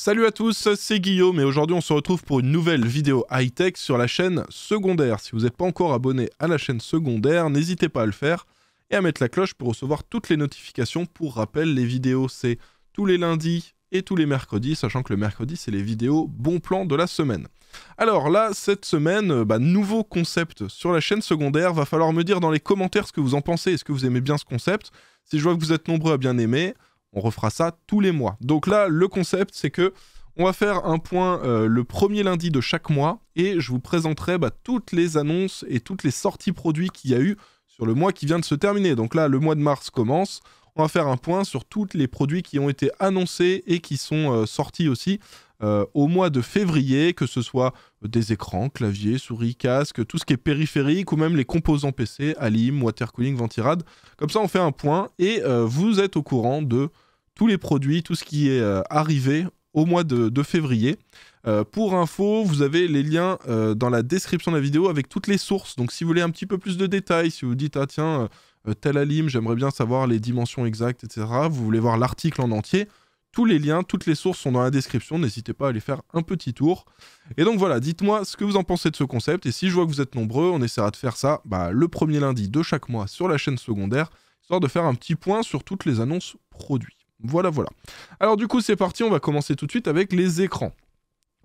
Salut à tous, c'est Guillaume et aujourd'hui on se retrouve pour une nouvelle vidéo high-tech sur la chaîne secondaire. Si vous n'êtes pas encore abonné à la chaîne secondaire, n'hésitez pas à le faire et à mettre la cloche pour recevoir toutes les notifications. Pour rappel, les vidéos c'est tous les lundis et tous les mercredis, sachant que le mercredi c'est les vidéos bon plan de la semaine. Alors là, cette semaine, bah, nouveau concept sur la chaîne secondaire, va falloir me dire dans les commentaires ce que vous en pensez, est-ce que vous aimez bien ce concept. Si je vois que vous êtes nombreux à bien aimer, on refera ça tous les mois. Donc là, le concept, c'est que on va faire un point euh, le premier lundi de chaque mois et je vous présenterai bah, toutes les annonces et toutes les sorties produits qu'il y a eu sur le mois qui vient de se terminer. Donc là, le mois de mars commence. On va faire un point sur tous les produits qui ont été annoncés et qui sont euh, sortis aussi euh, au mois de février, que ce soit des écrans, clavier, souris, casque, tout ce qui est périphérique ou même les composants PC, Alim, water cooling, ventirad. Comme ça, on fait un point et euh, vous êtes au courant de tous les produits, tout ce qui est euh, arrivé au mois de, février. pour info, vous avez les liens dans la description de la vidéo avec toutes les sources. Donc si vous voulez un petit peu plus de détails, si vous dites ah tiens, tel alim, j'aimerais bien savoir les dimensions exactes, etc. Vous voulez voir l'article en entier, tous les liens, toutes les sources sont dans la description, n'hésitez pas à aller faire un petit tour. Et donc voilà, dites-moi ce que vous en pensez de ce concept, et si je vois que vous êtes nombreux, on essaiera de faire ça bah, le premier lundi de chaque mois sur la chaîne secondaire, histoire de faire un petit point sur toutes les annonces produits. Voilà, voilà. Alors du coup, c'est parti, on va commencer tout de suite avec les écrans.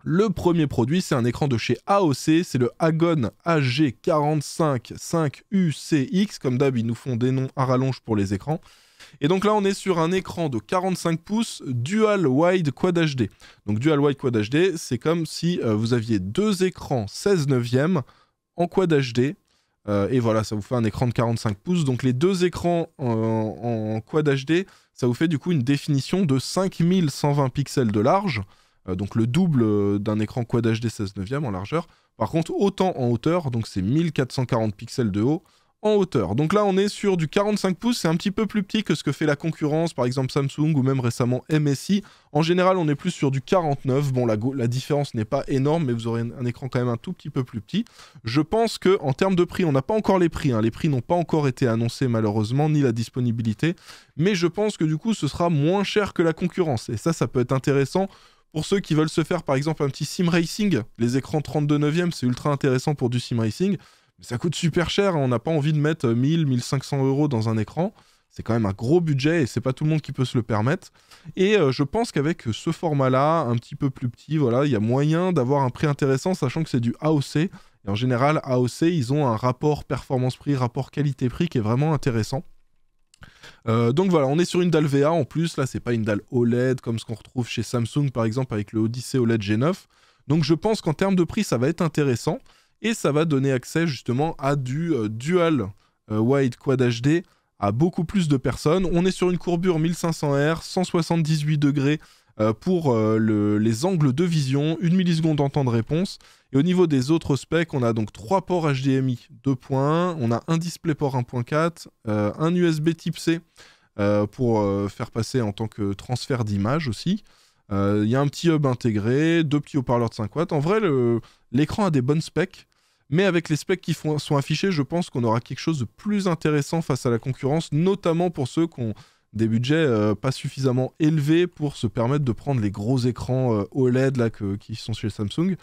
Le premier produit, c'est un écran de chez AOC, c'est le Agon AG455UCX. Comme d'hab, ils nous font des noms à rallonge pour les écrans. Et donc là, on est sur un écran de 45 pouces Dual Wide Quad HD. Donc Dual Wide Quad HD, c'est comme si euh, vous aviez deux écrans 16 neuvième en Quad HD. Euh, et voilà, ça vous fait un écran de 45 pouces. Donc les deux écrans euh, en, Quad HD, ça vous fait du coup une définition de 5120 pixels de large. donc le double d'un écran Quad HD 16 neuvième en largeur. Par contre, autant en hauteur, donc c'est 1440 pixels de haut en hauteur. Donc là, on est sur du 45 pouces, c'est un petit peu plus petit que ce que fait la concurrence, par exemple Samsung ou même récemment MSI. En général, on est plus sur du 49. Bon, la, différence n'est pas énorme, mais vous aurez un écran quand même un tout petit peu plus petit. Je pense que en termes de prix, on n'a pas encore les prix. Hein. Les prix n'ont pas encore été annoncés malheureusement, ni la disponibilité. Mais je pense que du coup, ce sera moins cher que la concurrence. Et ça, ça peut être intéressant pour ceux qui veulent se faire par exemple un petit sim racing, les écrans 32 neuvième, c'est ultra intéressant pour du sim racing ça coûte super cher. Hein. On n'a pas envie de mettre 1000, euh, 1500 euros dans un écran. C'est quand même un gros budget et c'est pas tout le monde qui peut se le permettre. Et euh, je pense qu'avec ce format-là, un petit peu plus petit, voilà, il y a moyen d'avoir un prix intéressant, sachant que c'est du AOC. Et en général, AOC, ils ont un rapport performance-prix, rapport qualité-prix qui est vraiment intéressant. Euh, donc voilà, on est sur une dalle VA en plus. Là, c'est pas une dalle OLED comme ce qu'on retrouve chez Samsung par exemple avec le Odyssey OLED G9. Donc je pense qu'en termes de prix, ça va être intéressant. Et ça va donner accès justement à du euh, dual euh, wide quad HD à beaucoup plus de personnes. On est sur une courbure 1500R, 178 degrés euh, pour les angles de vision, une milliseconde en temps de réponse. Et au niveau des autres specs, on a donc trois ports HDMI 2.1, on a un display port 1.4, un USB type C pour faire passer en tant que transfert d'image aussi. Il y a un petit hub intégré, deux petits haut-parleurs de 5 watts. En vrai, l'écran a des bonnes specs. Mais avec les specs qui sont affichés, je pense qu'on aura quelque chose de plus intéressant face à la concurrence, notamment pour ceux qui ont des budgets euh, pas suffisamment élevés pour se permettre de prendre les gros écrans euh, OLED là, qui sont chez Samsung.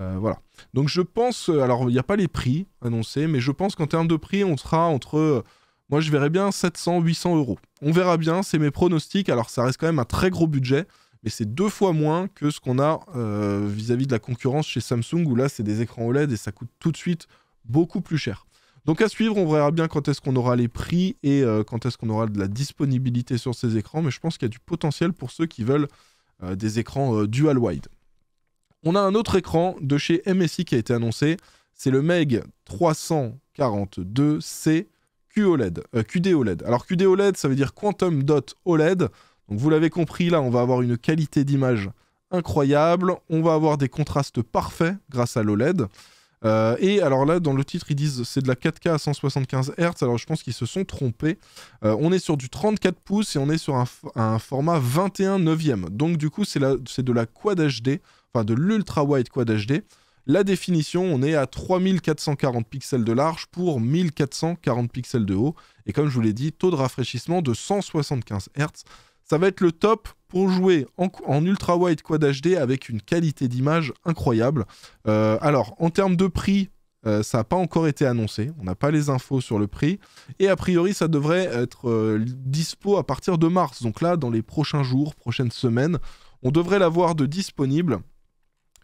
Euh, voilà. Donc je pense, alors il n'y a pas les prix annoncés, mais je pense qu'en termes de prix, on sera entre, moi je verrais bien 700, 800 euros. On verra bien, c'est mes pronostics. Alors ça reste quand même un très gros budget. Et c'est deux fois moins que ce qu'on a euh, vis-à-vis de la concurrence chez Samsung, où là, c'est des écrans OLED et ça coûte tout de suite beaucoup plus cher. Donc à suivre, on verra bien quand est-ce qu'on aura les prix et euh, quand est-ce qu'on aura de la disponibilité sur ces écrans, mais je pense qu'il y a du potentiel pour ceux qui veulent euh, des écrans dual wide. On a un autre écran de chez MSI qui a été annoncé, c'est le MEG 342C QD OLED. Alors QD OLED, ça veut dire Quantum Dot OLED. Donc vous l'avez compris, là, on va avoir une qualité d'image incroyable, on va avoir des contrastes parfaits grâce à l'OLED. Euh, et alors là, dans le titre, ils disent c'est de la 4K à 175 Hz. Alors je pense qu'ils se sont trompés. Euh, on est sur du 34 pouces et on est sur un, format 21 neuvième. Donc du coup, c'est de la Quad HD, enfin de l'ultra wide Quad HD. La définition, on est à 3440 pixels de large pour 1440 pixels de haut. Et comme je vous l'ai dit, taux de rafraîchissement de 175 Hz. Ça va être le top pour jouer en, ultra wide quad HD avec une qualité d'image incroyable. Euh, alors, en termes de prix, euh, ça n'a pas encore été annoncé. On n'a pas les infos sur le prix. Et a priori, ça devrait être euh, dispo à partir de mars. Donc là, dans les prochains jours, prochaines semaines, on devrait l'avoir de disponible.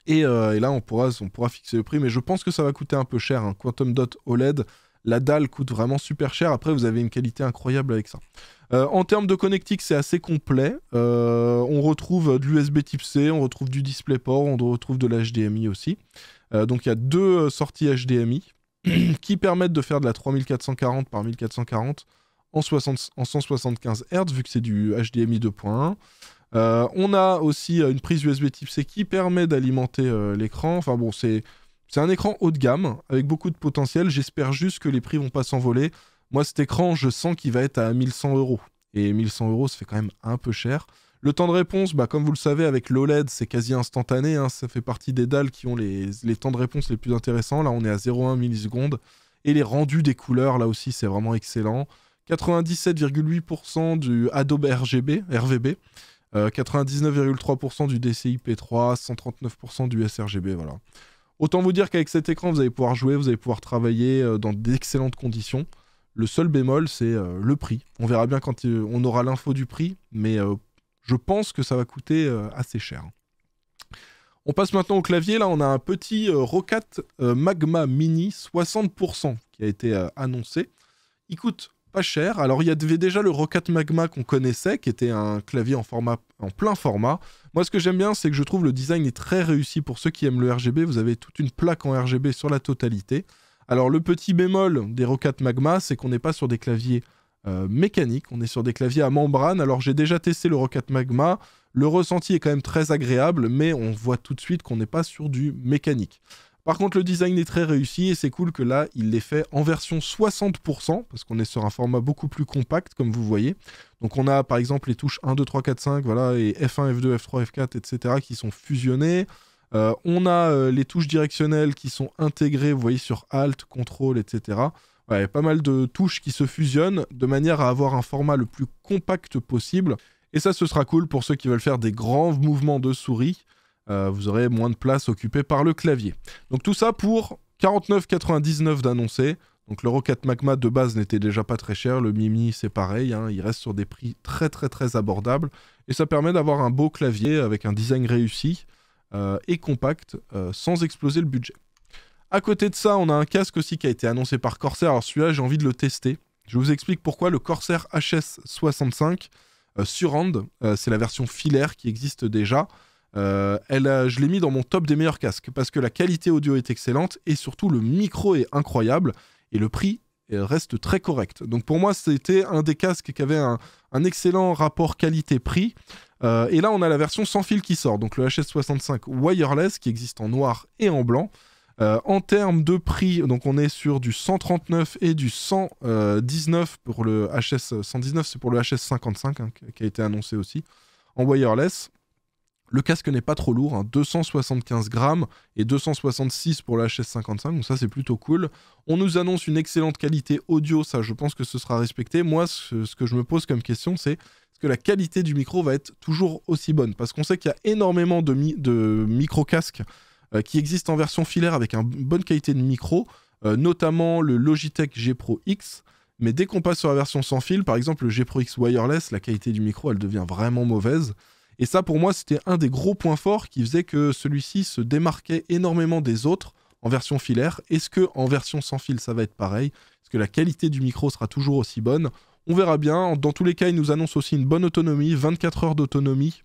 Et, là, on pourra, on pourra fixer le prix. Mais je pense que ça va coûter un peu cher. un hein. Quantum Dot OLED, la dalle coûte vraiment super cher. Après, vous avez une qualité incroyable avec ça. Euh, en termes de connectique, c'est assez complet. Euh, on retrouve de l'USB type C, on retrouve du DisplayPort, on retrouve de l'HDMI aussi. Euh, donc il y a deux sorties HDMI qui permettent de faire de la 3440 par 1440 en, en 175 Hz, vu que c'est du HDMI 2.1. on a aussi une prise USB type C qui permet d'alimenter l'écran. Enfin bon, c'est un écran haut de gamme avec beaucoup de potentiel. J'espère juste que les prix vont pas s'envoler. Moi, cet écran, je sens qu'il va être à 1100 euros. Et 1100 euros, ça fait quand même un peu cher. Le temps de réponse, bah, comme vous le savez, avec l'OLED, c'est quasi instantané. Hein. Ça fait partie des dalles qui ont les, temps de réponse les plus intéressants. Là, on est à 0,1 millisecondes. Et les rendus des couleurs, là aussi, c'est vraiment excellent. 97,8% du Adobe RGB, RVB. 99,3% du DCI P3, 139% du sRGB, voilà. Autant vous dire qu'avec cet écran, vous allez pouvoir jouer, vous allez pouvoir travailler euh, dans d'excellentes conditions. Le seul bémol, c'est euh, le prix. On verra bien quand euh, on aura l'info du prix, mais euh, je pense que ça va coûter assez cher. On passe maintenant au clavier. Là, on a un petit Rocat Magma Mini 60% qui a été annoncé. Il coûte pas cher. Alors, il y avait déjà le Rocat Magma qu'on connaissait, qui était un clavier en, format, en plein format. Moi, ce que j'aime bien, c'est que je trouve le design est très réussi. Pour ceux qui aiment le RGB, vous avez toute une plaque en RGB sur la totalité. Alors le petit bémol des Rocket Magma, c'est qu'on n'est pas sur des claviers euh, mécaniques, on est sur des claviers à membrane. Alors j'ai déjà testé le rocket Magma, le ressenti est quand même très agréable, mais on voit tout de suite qu'on n'est pas sur du mécanique. Par contre, le design est très réussi et c'est cool que là, il l'ait fait en version 60%, parce qu'on est sur un format beaucoup plus compact, comme vous voyez. Donc on a par exemple les touches 1, 2, 3, 4, 5, voilà, et F1, F2, F3, F4, etc., qui sont fusionnées. Euh, on a euh, les touches directionnelles qui sont intégrées, vous voyez, sur Alt, Contrôle, etc. Il y a pas mal de touches qui se fusionnent de manière à avoir un format le plus compact possible. Et ça, ce sera cool pour ceux qui veulent faire des grands mouvements de souris. Euh, vous aurez moins de place occupée par le clavier. Donc tout ça pour 49,99 d'annoncé. Donc le rocket Magma de base n'était déjà pas très cher, le Mimi c'est pareil, hein. il reste sur des prix très très très abordables, et ça permet d'avoir un beau clavier avec un design réussi, euh, et compact euh, sans exploser le budget. À côté de ça, on a un casque aussi qui a été annoncé par Corsair. Alors celui-là, j'ai envie de le tester. Je vous explique pourquoi le Corsair HS65 euh, euh, c'est la version filaire qui existe déjà. elle je l'ai mis dans mon top des meilleurs casques parce que la qualité audio est excellente et surtout le micro est incroyable et le prix reste très correct. Donc pour moi, c'était un des casques qui avait un excellent rapport qualité-prix. Euh, et là, on a la version sans fil qui sort, donc le HS65 wireless qui existe en noir et en blanc. Euh, en termes de prix, donc on est sur du 139 et du 119 pour le HS119, c'est pour le HS55 hein, qui a été annoncé aussi en wireless. Le casque n'est pas trop lourd, 275 hein. grammes et 266 pour la HS55, donc ça c'est plutôt cool. On nous annonce une excellente qualité audio, ça je pense que ce sera respecté. Moi, ce, que je me pose comme question, c'est est-ce que la qualité du micro va être toujours aussi bonne Parce qu'on sait qu'il y a énormément de, micro-casques euh, qui existent en version filaire avec une bonne qualité de micro, euh, notamment le Logitech G Pro X. Mais dès qu'on passe sur la version sans fil, par exemple le G Pro X Wireless, la qualité du micro, elle devient vraiment mauvaise. Et ça, pour moi, c'était un des gros points forts qui faisait que celui-ci se démarquait énormément des autres en version filaire. Est-ce que en version sans fil, ça va être pareil Est-ce que la qualité du micro sera toujours aussi bonne On verra bien. Dans tous les cas, il nous annonce aussi une bonne autonomie, 24 heures d'autonomie,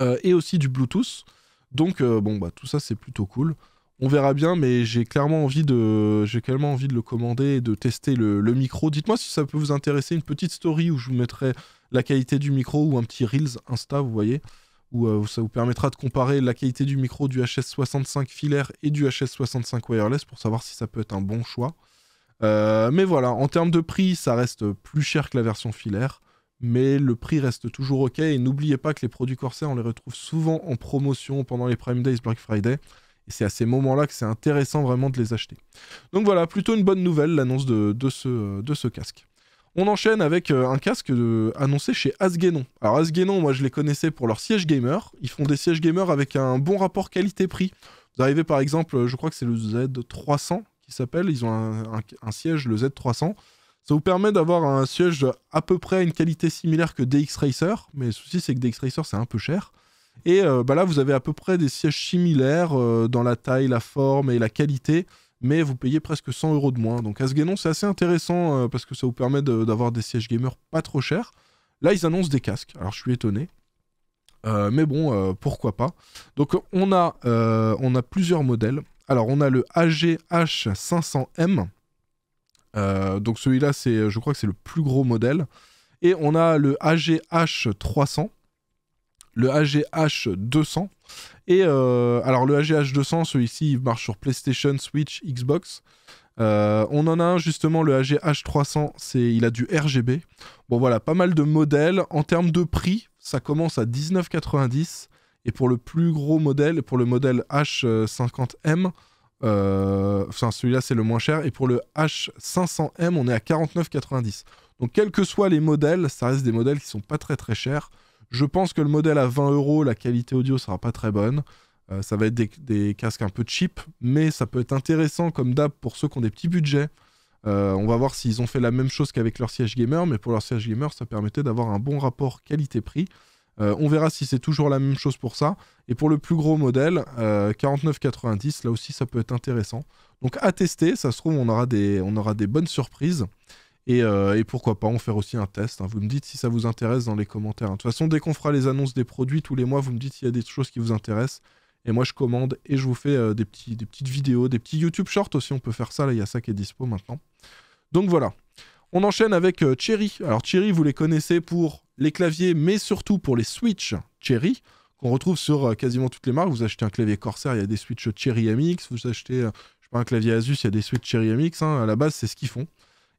euh, et aussi du Bluetooth. Donc, euh, bon, bah, tout ça, c'est plutôt cool. On verra bien, mais j'ai clairement envie de, j'ai envie de le commander et de tester le, micro. Dites-moi si ça peut vous intéresser une petite story où je vous mettrai la qualité du micro ou un petit reels Insta, vous voyez, où euh, ça vous permettra de comparer la qualité du micro du HS65 filaire et du HS65 wireless pour savoir si ça peut être un bon choix. Euh, mais voilà, en termes de prix, ça reste plus cher que la version filaire, mais le prix reste toujours ok. Et n'oubliez pas que les produits Corsair, on les retrouve souvent en promotion pendant les Prime Days, Black Friday. Et c'est à ces moments-là que c'est intéressant vraiment de les acheter. Donc voilà, plutôt une bonne nouvelle, l'annonce de, ce, casque. On enchaîne avec euh, un casque annoncé chez Asgenon. Alors Asgenon, moi je les connaissais pour leur siège gamer. Ils font des sièges gamer avec un bon rapport qualité-prix. Vous arrivez par exemple, je crois que c'est le Z300 qui s'appelle. Ils ont un, un, siège, le Z300. Ça vous permet d'avoir un siège à peu près à une qualité similaire que DX Racer. Mais le souci, c'est que DX Racer, c'est un peu cher. Et euh, bah là, vous avez à peu près des sièges similaires euh, dans la taille, la forme et la qualité, mais vous payez presque 100 euros de moins. Donc Asgenon, c'est assez intéressant euh, parce que ça vous permet d'avoir des sièges gamers pas trop chers. Là, ils annoncent des casques, alors je suis étonné. mais bon, pourquoi pas. Donc on a, on a plusieurs modèles. Alors on a le AGH500M. donc celui-là, je crois que c'est le plus gros modèle. Et on a le AGH300 le AGH 200. Et euh, alors le AGH 200, celui-ci, il marche sur PlayStation, Switch, Xbox. Euh, on en a un justement, le AGH 300, c'est, il a du RGB. Bon voilà, pas mal de modèles. En termes de prix, ça commence à 19,90. Et pour le plus gros modèle, pour le modèle H50M, euh, enfin celui-là c'est le moins cher. Et pour le H500M, on est à 49,90. Donc quels que soient les modèles, ça reste des modèles qui sont pas très très chers. Je pense que le modèle à 20 euros, la qualité audio sera pas très bonne. Euh, ça va être des, casques un peu cheap, mais ça peut être intéressant comme d'hab pour ceux qui ont des petits budgets. Euh, on va voir s'ils ont fait la même chose qu'avec leur siège gamer, mais pour leur siège gamer, ça permettait d'avoir un bon rapport qualité-prix. Euh, on verra si c'est toujours la même chose pour ça. Et pour le plus gros modèle, 49,90, là aussi ça peut être intéressant. Donc à tester, ça se trouve on aura des, on aura des bonnes surprises. Euh, et, pourquoi pas en faire aussi un test. Hein. Vous me dites si ça vous intéresse dans les commentaires. Hein. De toute façon, dès qu'on fera les annonces des produits tous les mois, vous me dites s'il y a des choses qui vous intéressent. Et moi, je commande et je vous fais euh, des, petites vidéos, des petits YouTube shorts aussi. On peut faire ça. Là, il y a ça qui est dispo maintenant. Donc voilà. On enchaîne avec Cherry. Euh, Alors, Cherry, vous les connaissez pour les claviers, mais surtout pour les switches Cherry, qu'on retrouve sur quasiment toutes les marques. Vous achetez un clavier Corsair, il y a des switches Cherry MX. Vous achetez, je sais pas, un clavier Asus, il y a des Switch Cherry MX. Hein. À la base, c'est ce qu'ils font.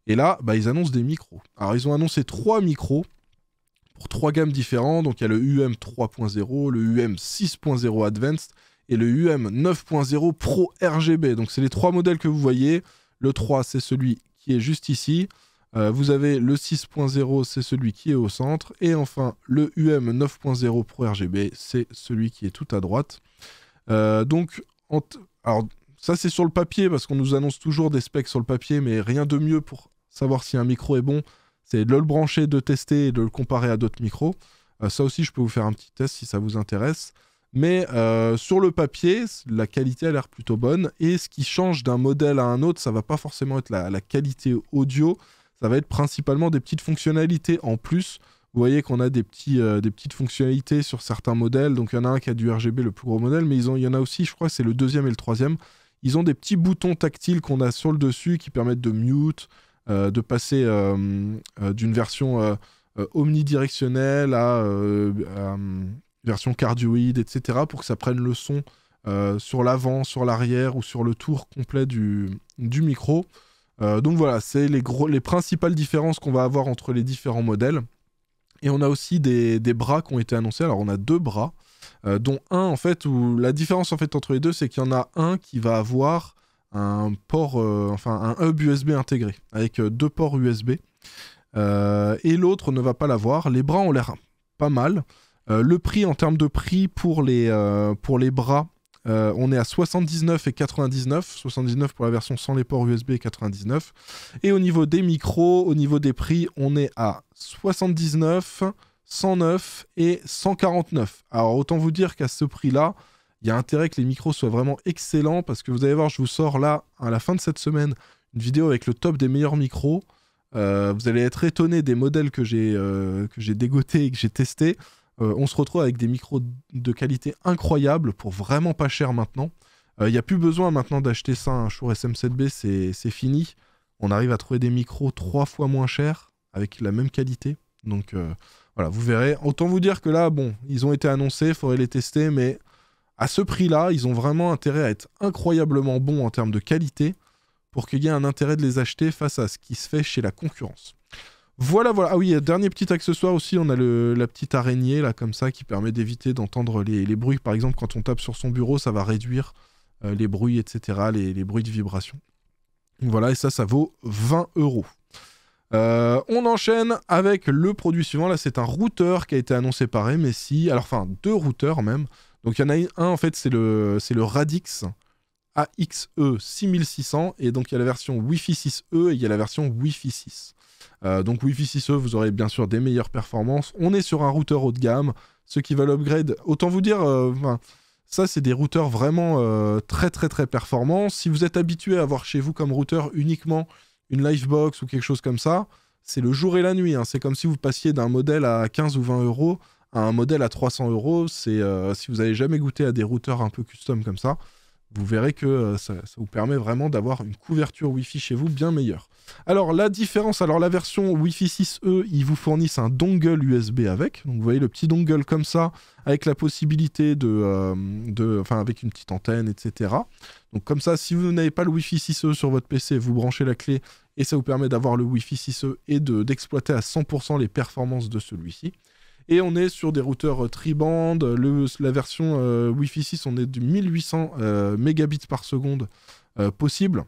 Et là, bah, ils annoncent des micros. Alors, ils ont annoncé trois micros pour trois gammes différentes. Donc, il y a le UM 3.0, le UM 6.0 Advanced et le UM 9.0 Pro RGB. Donc, c'est les trois modèles que vous voyez. Le 3, c'est celui qui est juste ici. Euh, vous avez le 6.0, c'est celui qui est au centre. Et enfin, le UM 9.0 Pro RGB, c'est celui qui est tout à droite. Euh, donc, alors, ça c'est sur le papier, parce qu'on nous annonce toujours des specs sur le papier, mais rien de mieux pour savoir si un micro est bon, c'est de le brancher, de tester et de le comparer à d'autres micros. Euh, ça aussi, je peux vous faire un petit test si ça vous intéresse. Mais euh, sur le papier, la qualité a l'air plutôt bonne. Et ce qui change d'un modèle à un autre, ça ne va pas forcément être la, qualité audio. Ça va être principalement des petites fonctionnalités en plus. Vous voyez qu'on a des, petits, euh, des petites fonctionnalités sur certains modèles. Donc il y en a un qui a du RGB, le plus gros modèle, mais ils ont, il y en a aussi, je crois, que c'est le deuxième et le troisième. Ils ont des petits boutons tactiles qu'on a sur le dessus qui permettent de mute, euh, de passer euh, euh, d'une version omnidirectionnelle à, version cardioïde, etc., pour que ça prenne le son sur l'avant, sur l'arrière ou sur le tour complet du, micro. donc voilà, c'est les, les principales différences qu'on va avoir entre les différents modèles. Et on a aussi des, bras qui ont été annoncés. Alors on a deux bras, dont un en fait où la différence en fait entre les deux, c'est qu'il y en a un qui va avoir un port, euh, enfin un hub USB intégré avec euh, deux ports USB. Euh, et l'autre ne va pas l'avoir. Les bras ont l'air pas mal. le prix en termes de prix pour les, pour les bras, on est à 79 et 99. 79 pour la version sans les ports USB et 99. Et au niveau des micros, au niveau des prix, on est à 79, 109 et 149. Alors autant vous dire qu'à ce prix-là, il y a intérêt que les micros soient vraiment excellents parce que vous allez voir, je vous sors là, à la fin de cette semaine, une vidéo avec le top des meilleurs micros. Euh, vous allez être étonné des modèles euh, que j'ai dégotés et que j'ai testés. Euh, on se retrouve avec des micros de qualité incroyable pour vraiment pas cher maintenant. Il n'y a plus besoin maintenant d'acheter ça, un Shure SM7B, c'est fini. On arrive à trouver des micros trois fois moins chers avec la même qualité. Donc voilà, vous verrez. Autant vous dire que là, bon, ils ont été annoncés, il faudrait les tester, mais à ce prix-là, ils ont vraiment intérêt à être incroyablement bons en termes de qualité pour qu'il y ait un intérêt de les acheter face à ce qui se fait chez la concurrence. Voilà, voilà. Ah oui, dernier petit accessoire aussi, on a la petite araignée là comme ça qui permet d'éviter d'entendre les, bruits. Par exemple, quand on tape sur son bureau, ça va réduire euh, les bruits, etc., les, les bruits de vibration. Voilà, et ça, ça vaut 20 euros. Euh, on enchaîne avec le produit suivant. Là, c'est un routeur qui a été annoncé par MSI. Alors, enfin, deux routeurs même. Donc il y en a un, en fait, c'est le, le Radix AXE 6600. Et donc il y a la version Wi-Fi 6E et il y a la version Wi-Fi 6. Euh, donc Wi-Fi 6E, vous aurez bien sûr des meilleures performances. On est sur un routeur haut de gamme. Ceux qui veulent upgrade, autant vous dire, euh, ça c'est des routeurs vraiment euh, très très très performants. Si vous êtes habitué à avoir chez vous comme routeur uniquement une Livebox ou quelque chose comme ça, c'est le jour et la nuit. Hein. C'est comme si vous passiez d'un modèle à 15 ou 20 euros un modèle à 300 euros, c'est euh, si vous n'avez jamais goûté à des routeurs un peu custom comme ça, vous verrez que euh, ça, vous permet vraiment d'avoir une couverture Wi-Fi chez vous bien meilleure. Alors la différence, alors la version Wi-Fi 6E, ils vous fournissent un dongle USB avec. Donc vous voyez le petit dongle comme ça, avec la possibilité de, euh, enfin avec une petite antenne, etc. Donc comme ça, si vous n'avez pas le Wi-Fi 6E sur votre PC, vous branchez la clé et ça vous permet d'avoir le Wi-Fi 6E et d'exploiter à 100% les performances de celui-ci. Et on est sur des routeurs euh, tri euh, La version euh, Wi-Fi 6, on est de 1800 Mbps mégabits par seconde possible.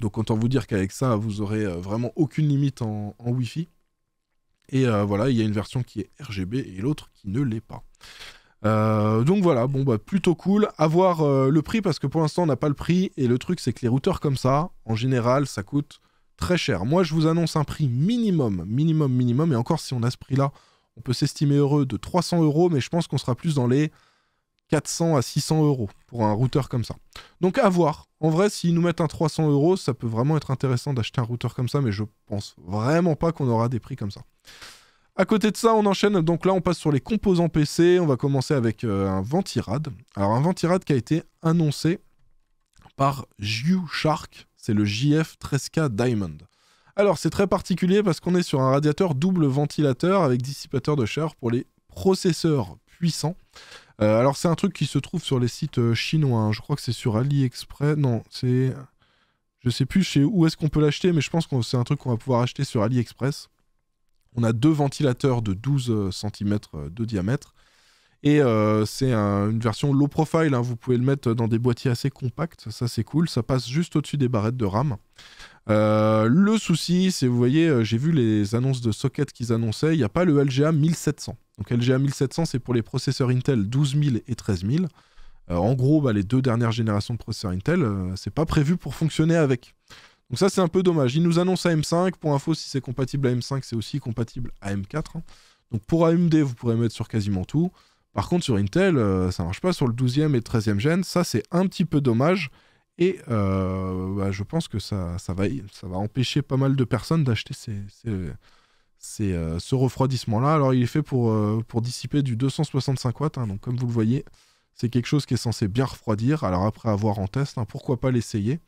Donc autant vous dire qu'avec ça, vous aurez vraiment aucune limite en, Wi-Fi. Et voilà, il y a une version qui est RGB et l'autre qui ne l'est pas. donc voilà, bon bah plutôt cool. Avoir le prix parce que pour l'instant on n'a pas le prix et le truc c'est que les routeurs comme ça, en général, ça coûte très cher. Moi je vous annonce un prix minimum, minimum, minimum et encore si on a ce prix là, on peut s'estimer heureux de 300 euros, mais je pense qu'on sera plus dans les 400 à 600 euros pour un routeur comme ça. Donc à voir. En vrai, s'ils nous mettent un 300 euros, ça peut vraiment être intéressant d'acheter un routeur comme ça, mais je pense vraiment pas qu'on aura des prix comme ça. À côté de ça, on enchaîne. Donc là, on passe sur les composants PC. On va commencer avec euh, un ventirad. Alors un ventirad qui a été annoncé par Shark. C'est le JF 13K Diamond. Alors c'est très particulier parce qu'on est sur un radiateur double ventilateur avec dissipateur de chaleur pour les processeurs puissants. Euh, alors c'est un truc qui se trouve sur les sites euh, chinois, hein. je crois que c'est sur AliExpress, non c'est... Je sais plus chez où est-ce qu'on peut l'acheter, mais je pense que c'est un truc qu'on va pouvoir acheter sur AliExpress. On a deux ventilateurs de 12 cm euh, de diamètre et euh, c'est une version low profile, hein. vous pouvez le mettre dans des boîtiers assez compacts, ça c'est cool, ça passe juste au-dessus des barrettes de RAM. Euh, le souci, c'est, vous voyez, euh, j'ai vu les annonces de Socket qu'ils annonçaient, il n'y a pas le LGA 1700. Donc LGA 1700, c'est pour les processeurs Intel 12000 et 13000. en gros, bah, les deux dernières générations de processeurs Intel, c'est pas prévu pour fonctionner avec. Donc ça, c'est un peu dommage. Ils nous annoncent AM5. Pour info, si c'est compatible à M5, c'est aussi compatible à M4. Hein. Donc pour AMD, vous pourrez mettre sur quasiment tout. Par contre, sur Intel, ça euh, ça marche pas. Sur le 12e et 13e gen, ça, c'est un petit peu dommage. Et euh, bah, je pense que ça, va, ça va empêcher pas mal de personnes d'acheter ces, euh, ce refroidissement-là. Alors, il est fait pour, pour dissiper du 265 watts. Hein. donc, comme vous le voyez, c'est quelque chose qui est censé bien refroidir. Alors, après avoir en test, hein, pourquoi pas l'essayer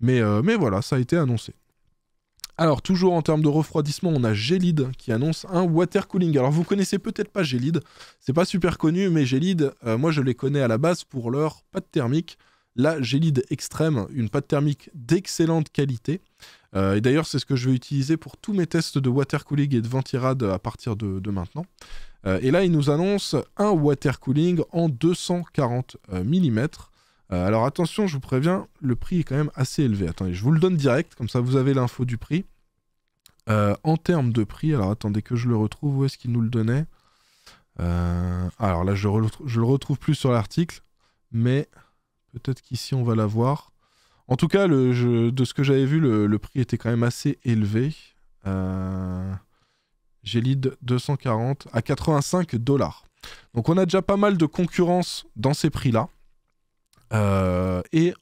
mais, mais voilà, ça a été annoncé. Alors, toujours en termes de refroidissement, on a Gelid qui annonce un water cooling. Alors, vous connaissez peut-être pas Gelid, c'est pas super connu, mais Gelid, euh, moi je les connais à la base pour leur pâte thermique. La Gelid Extrême, une pâte thermique d'excellente qualité. Euh, et d'ailleurs, c'est ce que je vais utiliser pour tous mes tests de water cooling et de ventirad à partir de, maintenant. Euh, et là, ils nous annoncent un water cooling en 240 mm. alors attention, je vous préviens, le prix est quand même assez élevé. Attendez, je vous le donne direct, comme ça vous avez l'info du prix. Euh, en termes de prix, alors attendez que je le retrouve, où est-ce qu'il nous le donnait euh, Alors là, je, le retrouve plus sur l'article, mais peut-être qu'ici on va l'avoir. En tout cas, de ce que j'avais vu, le, prix était quand même assez élevé. Euh, J'ai lead 240 à 85 dollars. Donc on a déjà pas mal de concurrence dans ces prix-là. Euh, et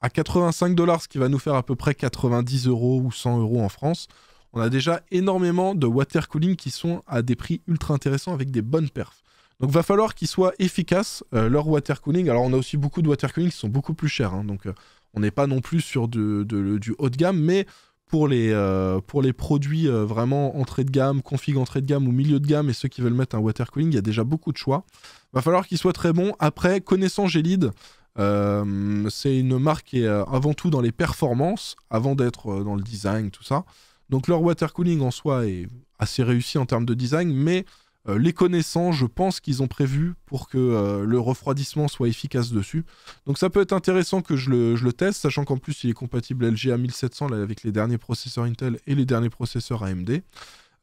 à 85 dollars, ce qui va nous faire à peu près 90 euros ou 100 euros en France, on a déjà énormément de water cooling qui sont à des prix ultra intéressants avec des bonnes perfs. Donc va falloir qu'ils soient efficaces, euh, leur water cooling. Alors on a aussi beaucoup de water cooling qui sont beaucoup plus chers, hein. donc euh, on n'est pas non plus sur de, du haut de gamme, mais pour les, euh, pour les produits vraiment entrée de gamme, config entrée de gamme ou milieu de gamme et ceux qui veulent mettre un water cooling, il y a déjà beaucoup de choix. Va falloir qu'ils soient très bons. Après, connaissant Gelid, c'est une marque qui est avant tout dans les performances, avant d'être dans le design, tout ça. Donc leur water cooling en soi est assez réussi en termes de design, mais euh, les connaissants, je pense qu'ils ont prévu pour que euh, le refroidissement soit efficace dessus. Donc ça peut être intéressant que je le, teste, sachant qu'en plus il est compatible LG à 1700 avec les derniers processeurs Intel et les derniers processeurs AMD.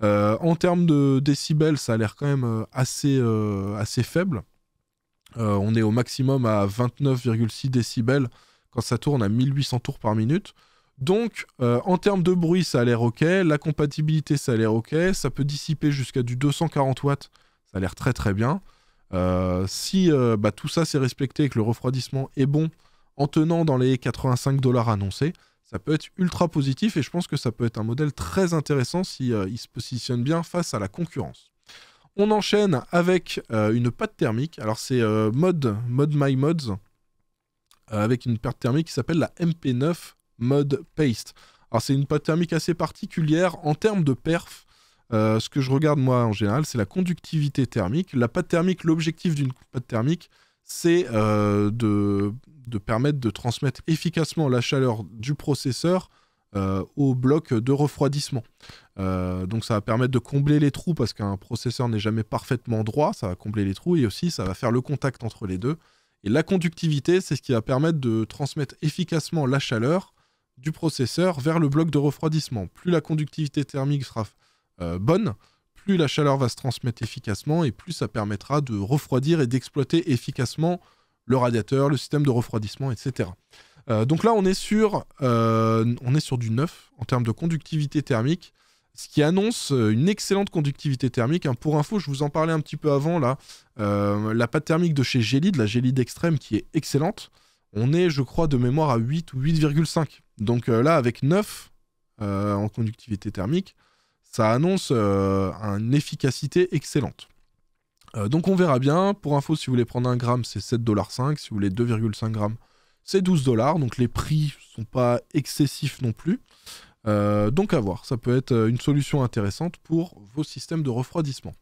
Euh, en termes de décibels, ça a l'air quand même assez, assez faible. on est au maximum à 29,6 décibels quand ça tourne à 1800 tours par minute. Donc, euh, en termes de bruit, ça a l'air OK. La compatibilité, ça a l'air OK. Ça peut dissiper jusqu'à du 240 watts. Ça a l'air très très bien. Euh, si euh, bah, tout ça c'est respecté et que le refroidissement est bon en tenant dans les 85 dollars annoncés, ça peut être ultra positif et je pense que ça peut être un modèle très intéressant si se positionne bien face à la concurrence. On enchaîne avec une pâte thermique. Alors c'est Mod mode My Mods avec une pâte thermique qui s'appelle la MP9 mode paste. Alors c'est une pâte thermique assez particulière en termes de perf. Euh, ce que je regarde moi en général, c'est la conductivité thermique. La pâte thermique, l'objectif d'une pâte thermique, c'est euh, de, permettre de transmettre efficacement la chaleur du processeur euh, au bloc de refroidissement. donc ça va permettre de combler les trous parce qu'un processeur n'est jamais parfaitement droit, ça va combler les trous et aussi ça va faire le contact entre les deux. Et la conductivité, c'est ce qui va permettre de transmettre efficacement la chaleur du processeur vers le bloc de refroidissement. Plus la conductivité thermique sera euh, bonne, plus la chaleur va se transmettre efficacement et plus ça permettra de refroidir et d'exploiter efficacement le radiateur, le système de refroidissement, etc. Euh, donc là, on est, sur, euh, on est sur du neuf en termes de conductivité thermique, ce qui annonce une excellente conductivité thermique. Hein, pour info, je vous en parlais un petit peu avant, là, la pâte thermique de chez Gélide, la Gélide Extrême, qui est excellente. On est, je crois, de mémoire à 8 ou 8,5. Donc euh, là, avec 9 euh, en conductivité thermique, ça annonce euh, une efficacité excellente. donc on verra bien. Pour info, si vous voulez prendre 1 gramme, c'est 7,5$. Si vous voulez 2,5 grammes, c'est 12 dollars, donc les prix sont pas excessifs non plus. donc à voir, ça peut être une solution intéressante pour vos systèmes de refroidissement.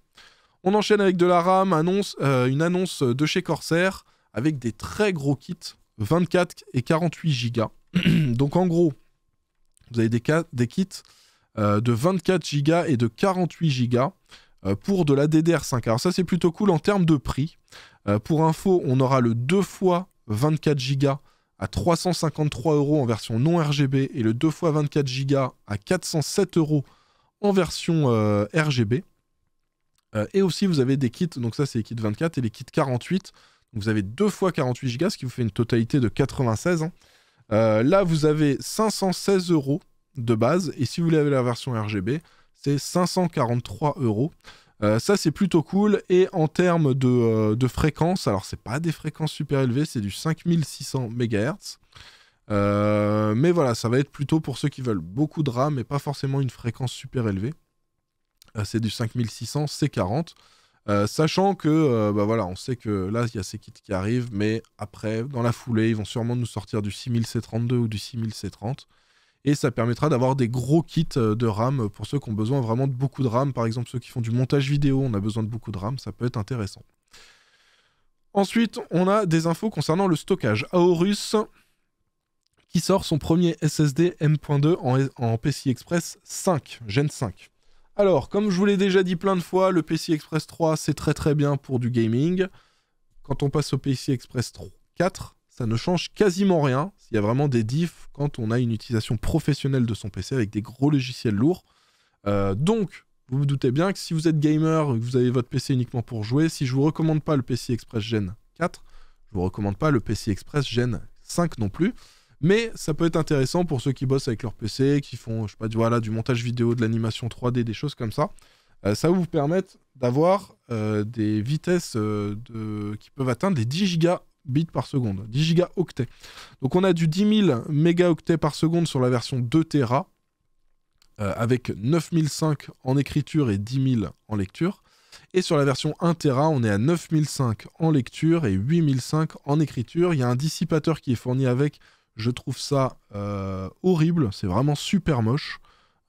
On enchaîne avec de la RAM, annonce, une annonce de chez Corsair avec des très gros kits 24 et 48 gigas. Donc en gros, vous avez des, kits euh, de 24 gigas et de 48 gigas euh, pour de la DDR5. Alors ça c'est plutôt cool en termes de prix. Euh, pour info, on aura le 2 x 24 gigas à 353 euros en version non RGB et le 2 x 24 gigas à 407 euros en version RGB. et aussi vous avez des kits, donc ça c'est les kits 24 et les kits 48 vous avez 2 fois 48 Go, ce qui vous fait une totalité de 96. Hein. Euh, là, vous avez 516 euros de base, et si vous voulez la version RGB, c'est 543 euros. Euh, ça, c'est plutôt cool. Et en termes de, euh, fréquence, de ce alors c'est pas des fréquences super élevées, c'est du 5600 MHz. mais voilà, ça va être plutôt pour ceux qui veulent beaucoup de RAM et pas forcément une fréquence super élevée. c'est du 5600 C40. Euh, sachant que, euh, bah voilà, on sait que là, il y a ces kits qui arrivent, mais après, dans la foulée, ils vont sûrement nous sortir du 6000C32 ou du 6000C30. Et ça permettra d'avoir des gros kits euh, de RAM pour ceux qui ont besoin vraiment de beaucoup de RAM. Par exemple, ceux qui font du montage vidéo, on a besoin de beaucoup de RAM, ça peut être intéressant. Ensuite, on a des infos concernant le stockage. Aorus qui sort son premier SSD M.2 en, en PCI Express 5, Gen 5. Alors, comme je vous l'ai déjà dit plein de fois, le PC Express 3, c'est très très bien pour du gaming. Quand on passe au PC Express 4, ça ne change quasiment rien. Il y a vraiment des diffs quand on a une utilisation professionnelle de son PC avec des gros logiciels lourds. Euh, donc, vous vous doutez bien que si vous êtes gamer, que vous avez votre PC uniquement pour jouer, si je vous recommande pas le PC Express Gen 4, je vous recommande pas le PC Express Gen 5 non plus. Mais ça peut être intéressant pour ceux qui bossent avec leur PC, qui font, je pas, du, voilà, du montage vidéo, de l'animation 3D, des choses comme ça. Euh, ça va vous permettre d'avoir euh, des vitesses euh, qui peuvent atteindre des 10 gigabits par seconde, 10 gigaoctets. Donc on a du 10 000 mégaoctets par seconde sur la version 2 Tera, avec 9005 en écriture et 10 000 en lecture. Et sur la version 1 Tera, on est à 9005 en lecture et 8005 en écriture. Il y a un dissipateur qui est fourni avec je trouve ça euh, horrible, c'est vraiment super moche.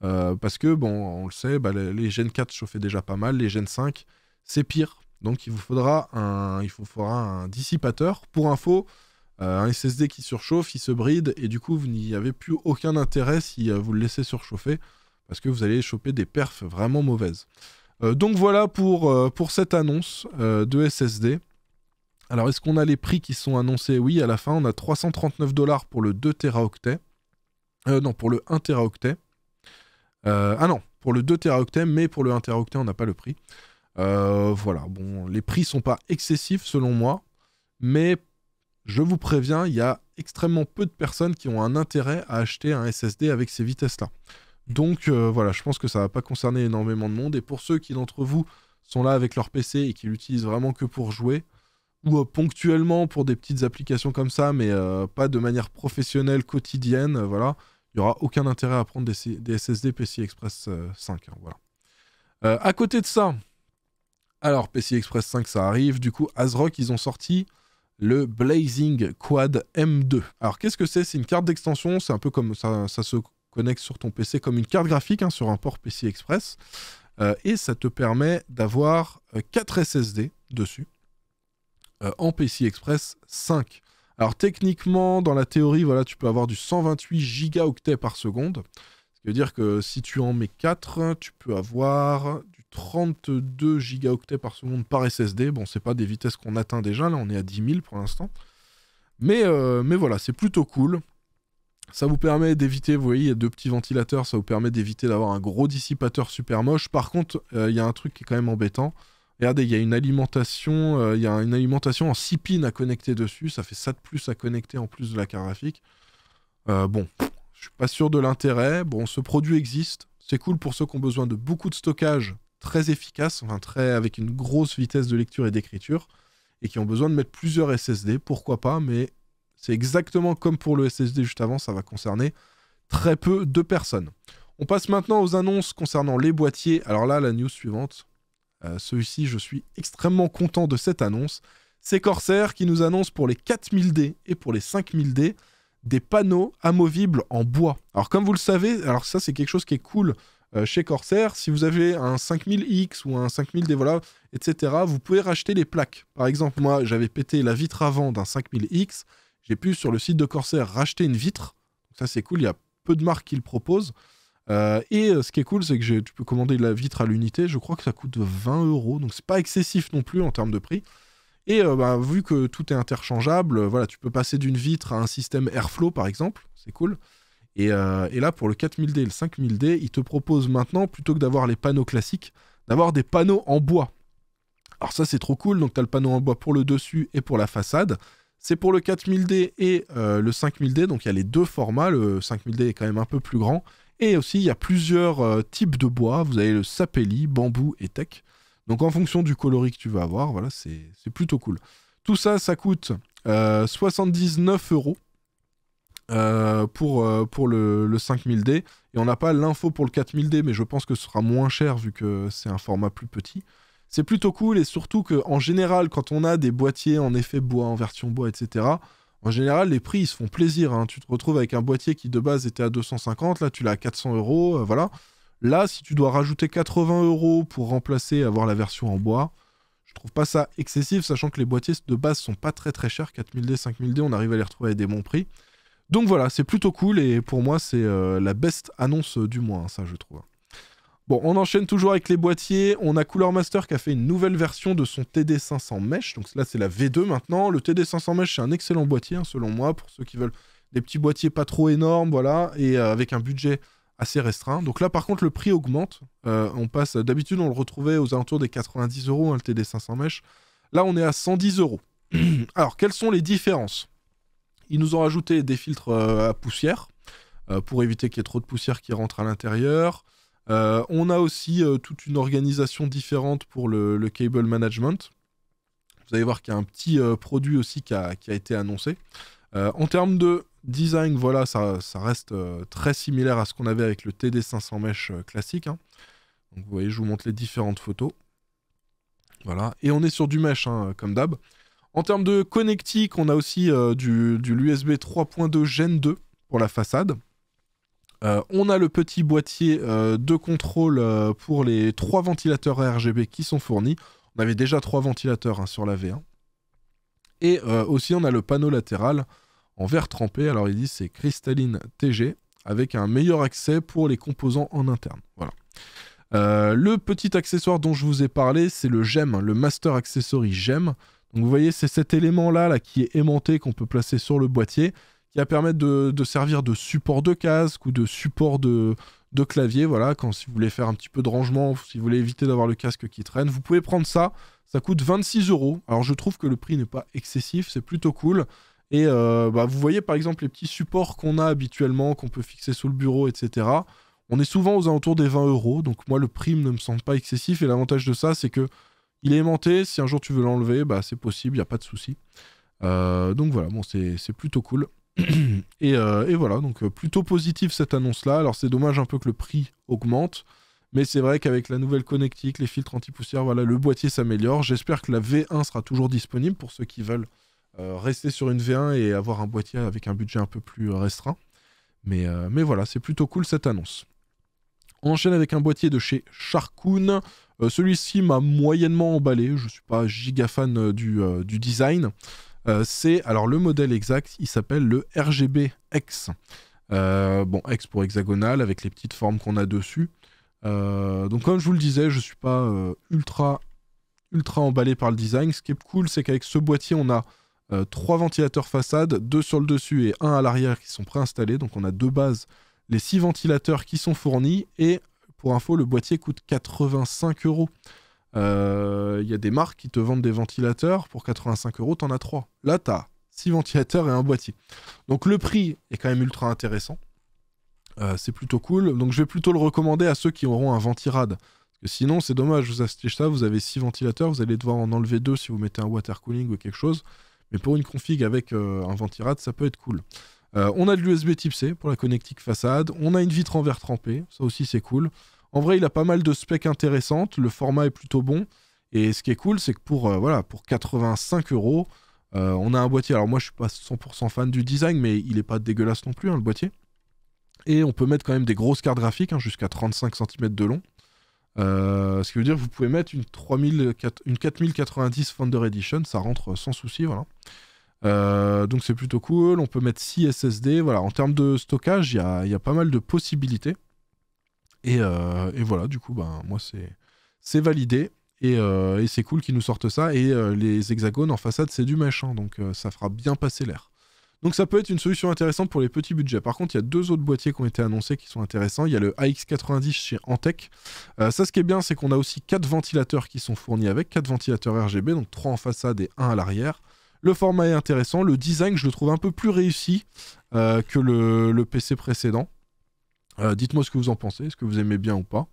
Euh, parce que, bon, on le sait, bah, les, Gen 4 chauffaient déjà pas mal, les Gen 5, c'est pire. Donc il vous faudra un, il faudra un dissipateur. Pour info, euh, un SSD qui surchauffe, il se bride, et du coup, vous n'y avez plus aucun intérêt si vous le laissez surchauffer, parce que vous allez choper des perfs vraiment mauvaises. donc voilà pour, pour cette annonce de SSD. Alors, est-ce qu'on a les prix qui sont annoncés Oui, à la fin, on a 339 dollars pour le 2 teraoctets. Euh, non, pour le 1 teraoctet. Euh, ah non, pour le 2 teraoctets, mais pour le 1 teraoctet, on n'a pas le prix. Euh, voilà, bon, les prix sont pas excessifs selon moi, mais je vous préviens, il y a extrêmement peu de personnes qui ont un intérêt à acheter un SSD avec ces vitesses-là. Donc euh, voilà, je pense que ça va pas concerner énormément de monde. Et pour ceux qui d'entre vous sont là avec leur PC et qui l'utilisent vraiment que pour jouer, ou euh, ponctuellement pour des petites applications comme ça, mais euh, pas de manière professionnelle, quotidienne, euh, voilà, il n'y aura aucun intérêt à prendre des, SSD PCI Express 5. Hein, voilà. à côté de ça, alors PCI Express 5 ça arrive, du coup ASRock ils ont sorti le Blazing Quad M2. Alors qu'est-ce que c'est C'est une carte d'extension, c'est un peu comme ça, ça se connecte sur ton PC comme une carte graphique hein, sur un port PCI Express. et ça te permet d'avoir 4 SSD dessus. Euh, en PCI Express 5. Alors techniquement, dans la théorie, voilà, tu peux avoir du 128 gigaoctets par seconde. Ce qui veut dire que si tu en mets 4, tu peux avoir du 32 gigaoctets par seconde par SSD. Bon, c'est pas des vitesses qu'on atteint déjà, là on est à 10 000 pour l'instant. Mais, euh, mais voilà, c'est plutôt cool. Ça vous permet d'éviter, vous voyez, il y a deux petits ventilateurs, ça vous permet d'éviter d'avoir un gros dissipateur super moche. Par contre, euh, il y a un truc qui est quand même embêtant, Regardez, il y a une alimentation, euh, il y a une alimentation en 6 pins à connecter dessus. Ça fait ça de plus à connecter en plus de la carte graphique. Euh, bon, je suis pas sûr de l'intérêt. Bon, ce produit existe. C'est cool pour ceux qui ont besoin de beaucoup de stockage très efficace, enfin très avec une grosse vitesse de lecture et d'écriture, et qui ont besoin de mettre plusieurs SSD. Pourquoi pas Mais c'est exactement comme pour le SSD juste avant. Ça va concerner très peu de personnes. On passe maintenant aux annonces concernant les boîtiers. Alors là, la news suivante, euh, Celui-ci, je suis extrêmement content de cette annonce. C'est Corsair qui nous annonce pour les 4000D et pour les 5000D des panneaux amovibles en bois. Alors comme vous le savez, alors ça c'est quelque chose qui est cool euh, chez Corsair, si vous avez un 5000X ou un 5000D, voilà, etc., vous pouvez racheter les plaques. Par exemple, moi j'avais pété la vitre avant d'un 5000X, j'ai pu sur le site de Corsair racheter une vitre, ça c'est cool, il y a peu de marques qui le proposent. Euh, et euh, ce qui est cool, c'est que tu peux commander la vitre à l'unité. Je crois que ça coûte 20 euros, donc c'est pas excessif non plus en termes de prix. Et euh, bah, vu que tout est interchangeable, voilà, tu peux passer d'une vitre à un système Airflow par exemple, c'est cool. Et, là, pour le 4000D et le 5000D, ils te proposent maintenant, plutôt que d'avoir les panneaux classiques, d'avoir des panneaux en bois. Alors ça, c'est trop cool. Donc, tu as le panneau en bois pour le dessus et pour la façade. C'est pour le 4000D et le 5000D. Donc, il y a les deux formats. Le 5000D est quand même un peu plus grand. Et aussi, il y a plusieurs euh, types de bois. Vous avez le sapelli, bambou et tech. Donc en fonction du coloris que tu vas avoir, voilà, c'est plutôt cool. Tout ça, ça coûte 79 euh, euros euh, pour, le, le 5000D. Et on n'a pas l'info pour le 4000D, mais je pense que ce sera moins cher vu que c'est un format plus petit. C'est plutôt cool et surtout qu'en général, quand on a des boîtiers en effet bois, en version bois, etc., en général, les prix, ils se font plaisir. Hein. Tu te retrouves avec un boîtier qui, de base, était à 250, là, tu l'as à 400 euros, euh, voilà. Là, si tu dois rajouter 80 euros pour remplacer, avoir la version en bois, je trouve pas ça excessif, sachant que les boîtiers de base sont pas très très chers. 4000D, 5000D, on arrive à les retrouver à des bons prix. Donc voilà, c'est plutôt cool et pour moi, c'est euh, la best annonce du mois, hein, ça, je trouve. Bon, on enchaîne toujours avec les boîtiers. On a Cooler Master qui a fait une nouvelle version de son TD500 Mesh. Donc là, c'est la V2 maintenant. Le TD500 Mesh, c'est un excellent boîtier, hein, selon moi, pour ceux qui veulent des petits boîtiers pas trop énormes, voilà, et euh, avec un budget assez restreint. Donc là, par contre, le prix augmente. Euh, on passe, d'habitude, on le retrouvait aux alentours des 90 euros, hein, le TD500 Mesh. Là, on est à 110 euros. Alors, quelles sont les différences Ils nous ont rajouté des filtres euh, à poussière pour éviter qu'il y ait trop de poussière qui rentre à l'intérieur. Euh, on a aussi euh, toute une organisation différente pour le, cable management. Vous allez voir qu'il y a un petit euh, produit aussi qui a, été annoncé. en termes de design, voilà, ça, reste très similaire à ce qu'on avait avec le TD500 Mesh classique. Hein. vous voyez, je vous montre les différentes photos. Voilà, et on est sur du mesh, hein, comme d'hab. En termes de connectique, on a aussi du, l'USB 3.2 Gen 2 pour la façade. Euh, on a le petit boîtier euh, de contrôle euh, pour les trois ventilateurs RGB qui sont fournis. On avait déjà trois ventilateurs hein, sur la V1. Et aussi, on a le panneau latéral en verre trempé. Alors, il dit c'est cristalline TG avec un meilleur accès pour les composants en interne. Voilà. le petit accessoire dont je vous ai parlé, c'est le GEM, le Master Accessory GEM. Donc, vous voyez, c'est cet élément-là là, qui est aimanté qu'on peut placer sur le boîtier qui va permettre de, servir de support de casque ou de support de, clavier. Voilà, quand si vous voulez faire un petit peu de rangement, si vous voulez éviter d'avoir le casque qui traîne, vous pouvez prendre ça. Ça coûte 26 euros. Alors je trouve que le prix n'est pas excessif, c'est plutôt cool. Et euh, bah, vous voyez par exemple les petits supports qu'on a habituellement, qu'on peut fixer sous le bureau, etc. On est souvent aux alentours des 20 euros, donc moi le prime ne me semble pas excessif. Et l'avantage de ça, c'est que il est aimanté. Si un jour tu veux l'enlever, bah, c'est possible, il n'y a pas de souci. Euh, donc voilà, bon, c'est plutôt cool. Euh, et, voilà, donc euh, plutôt positif cette annonce-là. Alors c'est dommage un peu que le prix augmente, mais c'est vrai qu'avec la nouvelle connectique, les filtres anti-poussière, voilà, le boîtier s'améliore. J'espère que la V1 sera toujours disponible pour ceux qui veulent euh, rester sur une V1 et avoir un boîtier avec un budget un peu plus restreint. Mais, mais voilà, c'est plutôt cool cette annonce. On enchaîne avec un boîtier de chez Sharkoon. Celui-ci m'a moyennement emballé, je ne suis pas giga fan du, du design. Euh, c'est alors le modèle exact, il s'appelle le RGB-X. Euh, bon, X pour hexagonal avec les petites formes qu'on a dessus. Euh, donc comme je vous le disais, je ne suis pas ultra ultra emballé par le design. Ce qui est cool, c'est qu'avec ce boîtier, on a trois ventilateurs façade, deux sur le dessus et un à l'arrière qui sont préinstallés. Donc on a deux bases, les six ventilateurs qui sont fournis et pour info, le boîtier coûte 85 euros. Il euh, y a des marques qui te vendent des ventilateurs pour 85 euros, t'en as 3. Là, t'as 6 ventilateurs et un boîtier. Donc le prix est quand même ultra intéressant. Euh, c'est plutôt cool. Donc je vais plutôt le recommander à ceux qui auront un ventirad. Parce que sinon, c'est dommage, vous achetez ça, vous avez 6 ventilateurs, vous allez devoir en enlever 2 si vous mettez un water cooling ou quelque chose. Mais pour une config avec euh, un ventirad, ça peut être cool. on a de l'USB type C pour la connectique façade. On a une vitre en verre trempé, ça aussi c'est cool. En vrai, il a pas mal de specs intéressantes, le format est plutôt bon. Et ce qui est cool, c'est que pour, euh, voilà, pour 85 euros, euh, on a un boîtier. Alors moi, je suis pas 100% fan du design, mais il est pas dégueulasse non plus, hein, le boîtier. Et on peut mettre quand même des grosses cartes graphiques, hein, jusqu'à 35 cm de long. Euh, ce qui veut dire que vous pouvez mettre une, 3000, une 4090 Founder Edition, ça rentre sans souci, voilà. donc c'est plutôt cool, on peut mettre 6 SSD, voilà. En termes de stockage, il y a, pas mal de possibilités. Euh, et, voilà, du coup, ben, moi, c'est validé. Euh, et, c'est cool qu'ils nous sortent ça. Et euh, les hexagones en façade, c'est du machin. Donc ça fera bien passer l'air. Donc ça peut être une solution intéressante pour les petits budgets. Par contre, il y a deux autres boîtiers qui ont été annoncés qui sont intéressants. Il y a le AX90 chez Antec. ça, ce qui est bien, c'est qu'on a aussi quatre ventilateurs qui sont fournis avec, quatre ventilateurs RGB, donc trois en façade et un à l'arrière. Le format est intéressant. Le design, je le trouve un peu plus réussi que le PC précédent. Euh, dites-moi ce que vous en pensez, ce que vous aimez bien ou pas.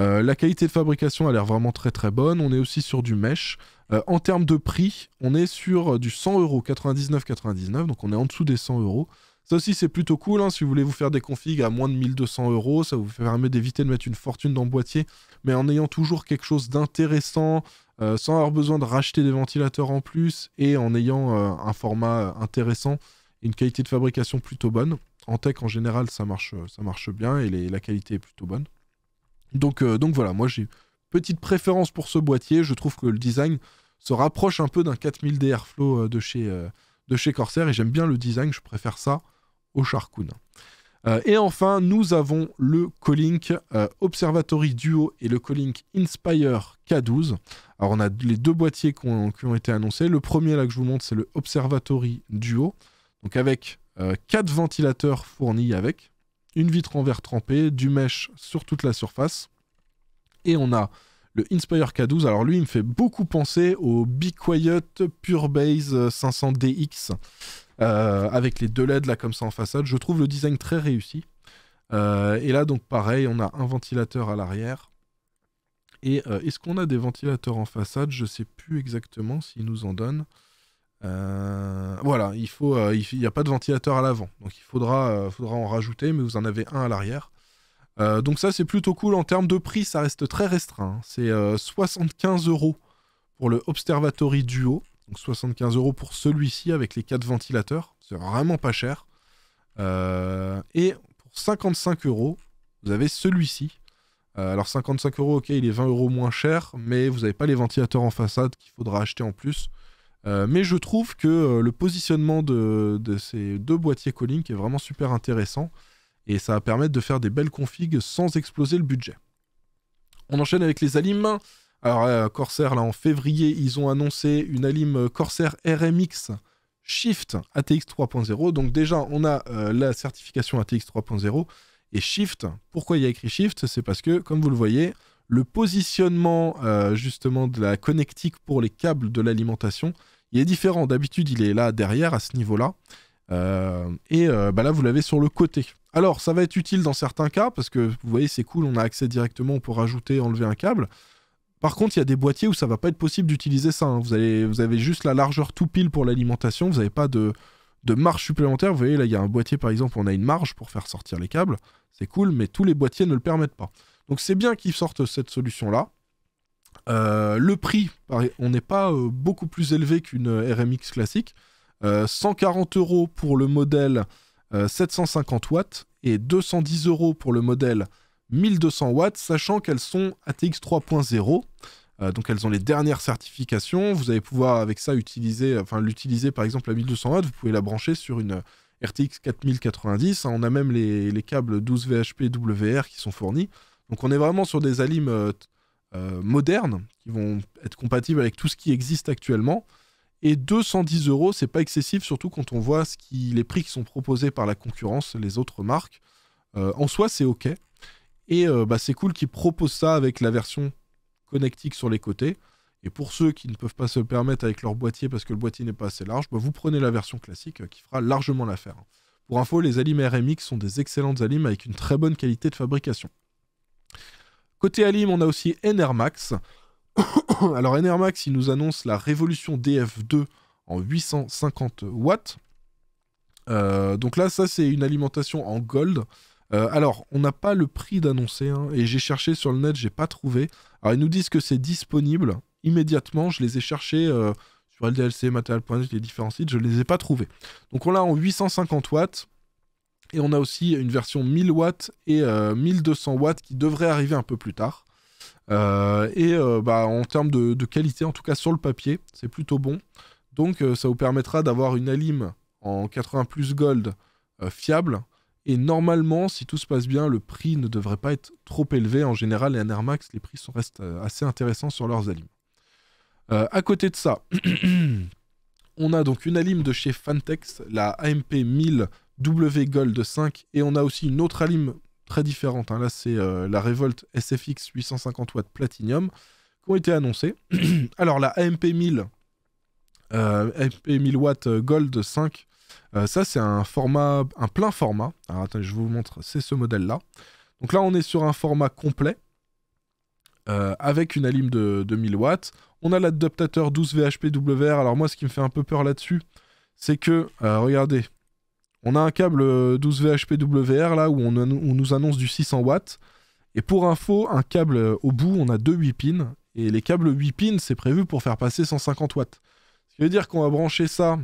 Euh, la qualité de fabrication a l'air vraiment très très bonne. On est aussi sur du mesh. Euh, en termes de prix, on est sur du 100 euros, 99,99. Donc on est en dessous des 100 euros. Ça aussi, c'est plutôt cool. Hein. si vous voulez vous faire des configs à moins de 1200 euros, ça vous permet d'éviter de mettre une fortune dans le boîtier, mais en ayant toujours quelque chose d'intéressant, sans avoir besoin de racheter des ventilateurs en plus et en ayant un format intéressant une qualité de fabrication plutôt bonne. En tech, en général, ça marche, euh, ça marche bien et la qualité est plutôt bonne. Donc, euh, donc voilà, moi j'ai petite préférence pour ce boîtier. Je trouve que le design se rapproche un peu d'un 4000D Airflow euh, de chez, de chez Corsair et j'aime bien le design, je préfère ça au Sharkoon. et enfin, nous avons le Colink Observatory Duo et le Colink Inspire K12. Alors on a les deux boîtiers qui ont été annoncés. Le premier là que je vous montre, c'est le Observatory Duo. Donc avec 4 euh, ventilateurs fournis avec, une vitre en verre trempée, du mesh sur toute la surface. Et on a le Inspire K12. Alors lui, il me fait beaucoup penser au Be Quiet Pure Base euh, 500DX. Euh, avec les deux LED là comme ça en façade. Je trouve le design très réussi. et là donc pareil, on a un ventilateur à l'arrière. Et est-ce qu'on a des ventilateurs en façade Je sais plus exactement s'ils nous en donnent. Euh, voilà, il faut, euh, il n'y a pas de ventilateur à l'avant, donc il faudra, euh, faudra en rajouter, mais vous en avez un à l'arrière. donc ça c'est plutôt cool en termes de prix, ça reste très restreint. Hein. C'est 75 euros pour le Observatory Duo, donc 75 euros pour celui-ci avec les 4 ventilateurs, c'est vraiment pas cher. et pour 55 euros, vous avez celui-ci. alors 55 euros, ok, il est 20 euros moins cher, mais vous n'avez pas les ventilateurs en façade qu'il faudra acheter en plus. Euh, mais je trouve que euh, le positionnement de, ces deux boîtiers calling est vraiment super intéressant et ça va permettre de faire des belles configs sans exploser le budget. On enchaîne avec les alim. Alors euh, Corsair, là en février, ils ont annoncé une alim Corsair RMX Shift ATX 3.0. Donc déjà, on a la certification ATX 3.0 et Shift. Pourquoi il y a écrit Shift C'est parce que, comme vous le voyez, le positionnement justement de la connectique pour les câbles de l'alimentation il est différent. D'habitude, il est là derrière à ce niveau-là. Euh, et euh, bah là, vous l'avez sur le côté. Alors, ça va être utile dans certains cas parce que vous voyez, c'est cool, on a accès directement pour rajouter, enlever un câble. Par contre, il y a des boîtiers où ça va pas être possible d'utiliser ça. Hein. Vous, avez juste la largeur tout pile pour l'alimentation. Vous n'avez pas de, de marge supplémentaire. Vous voyez, là, il y a un boîtier, par exemple, on a une marge pour faire sortir les câbles. C'est cool, mais tous les boîtiers ne le permettent pas. Donc, c'est bien qu'ils sortent cette solution-là. Euh, le prix, on n'est pas euh, beaucoup plus élevé qu'une euh, RMX classique. 140 euros pour le modèle 750 watts et 210 euros pour le modèle 1200 watts, sachant qu'elles sont ATX 3.0. donc elles ont les dernières certifications. Vous allez pouvoir avec ça utiliser, enfin l'utiliser par exemple à 1200 watts. Vous pouvez la brancher sur une RTX 4090. on a même les, câbles 12 VHP WR qui sont fournis. Donc on est vraiment sur des alimes... Euh, modernes qui vont être compatibles avec tout ce qui existe actuellement. Et 210 euros, c'est pas excessif, surtout quand on voit ce qui, les prix qui sont proposés par la concurrence, les autres marques. Euh, en soi, c'est OK. Et euh, bah, c'est cool qu'ils proposent ça avec la version connectique sur les côtés. Et pour ceux qui ne peuvent pas se permettre avec leur boîtier parce que le boîtier n'est pas assez large, bah, vous prenez la version classique qui fera largement l'affaire. Pour info, les Alim RMX sont des excellentes Alim avec une très bonne qualité de fabrication. Côté Alim, on a aussi Enermax. Alors Enermax, il nous annonce la révolution DF2 en 850 watts. Euh, donc là, ça, c'est une alimentation en gold. Euh, alors, on n'a pas le prix d'annoncer, hein, et j'ai cherché sur le net, j'ai pas trouvé. Alors, ils nous disent que c'est disponible immédiatement. Je les ai cherchés euh, sur LDLC, Material.net, les différents sites, je les ai pas trouvés. Donc, on l'a en 850 watts. Et on a aussi une version 1000 watts et 1200 euh, watts qui devrait arriver un peu plus tard. Euh, et euh, bah, en termes de, qualité, en tout cas sur le papier, c'est plutôt bon. Donc ça vous permettra d'avoir une alim en 80 plus gold fiable. Et normalement, si tout se passe bien, le prix ne devrait pas être trop élevé. En général, les NR Max, les prix sont, restent assez intéressants sur leurs alimes. Euh, à côté de ça, on a donc une alim de chez Fantex, la AMP 1000 W Gold 5. Et on a aussi une autre alim très différente. Hein. Là, c'est euh, la Revolt SFX 850 watts Platinum qui ont été annoncées. Alors, la AMP 1000, euh, 1000 euh, Gold 5, euh, ça, c'est un format, un plein format. Alors, attendez, je vous montre, c'est ce modèle-là. Donc là, on est sur un format complet. avec une alim de, 1000 watts. On a l'adaptateur 12 VHP WR. Alors moi, ce qui me fait un peu peur là-dessus, c'est que, regardez, on a un câble 12 euh, VHP WR là où on, nous annonce du 600 watts. Et pour info, un câble euh, au bout, on a deux 8 pins. Et les câbles 8 pins, c'est prévu pour faire passer 150 watts. Ce qui veut dire qu'on va brancher ça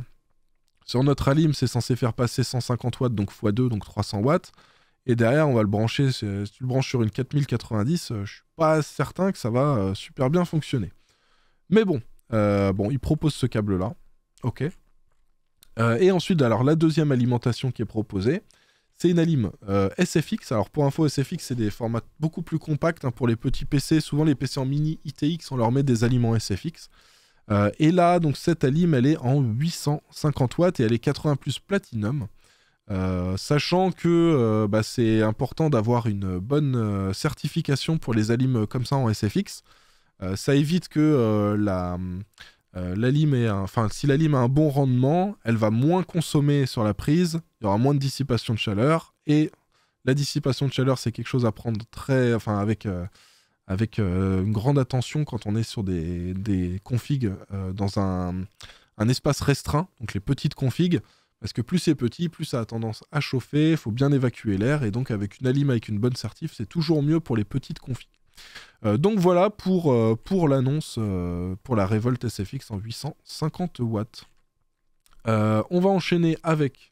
sur notre Alim, c'est censé faire passer 150 watts, donc x2, donc 300 watts. Et derrière, on va le brancher. Si tu le branches sur une 4090, euh, je suis pas certain que ça va super bien fonctionner. Mais bon, bon, il propose ce câble-là. Ok. Euh, et ensuite, alors la deuxième alimentation qui est proposée, c'est une alim euh, SFX. Alors pour info, SFX, c'est des formats beaucoup plus compacts hein, pour les petits PC. Souvent, les PC en mini ITX, on leur met des aliments SFX. Euh, et là, donc cette alim, elle est en 850 watts et elle est 80 plus platinum. sachant que bah, c'est important d'avoir une bonne certification pour les alimes comme ça en SFX. ça évite que la hum, euh, la lime est enfin, si la lime a un bon rendement, elle va moins consommer sur la prise, il y aura moins de dissipation de chaleur, et la dissipation de chaleur, c'est quelque chose à prendre très, enfin, avec, euh, avec euh, une grande attention quand on est sur des, des configs dans un, un, espace restreint, donc les petites configs, parce que plus c'est petit, plus ça a tendance à chauffer, il faut bien évacuer l'air, et donc avec une lime avec une bonne certif, c'est toujours mieux pour les petites configs. Euh, donc voilà pour, euh, pour l'annonce euh, pour la révolte SFX en 850 watts. on va enchaîner avec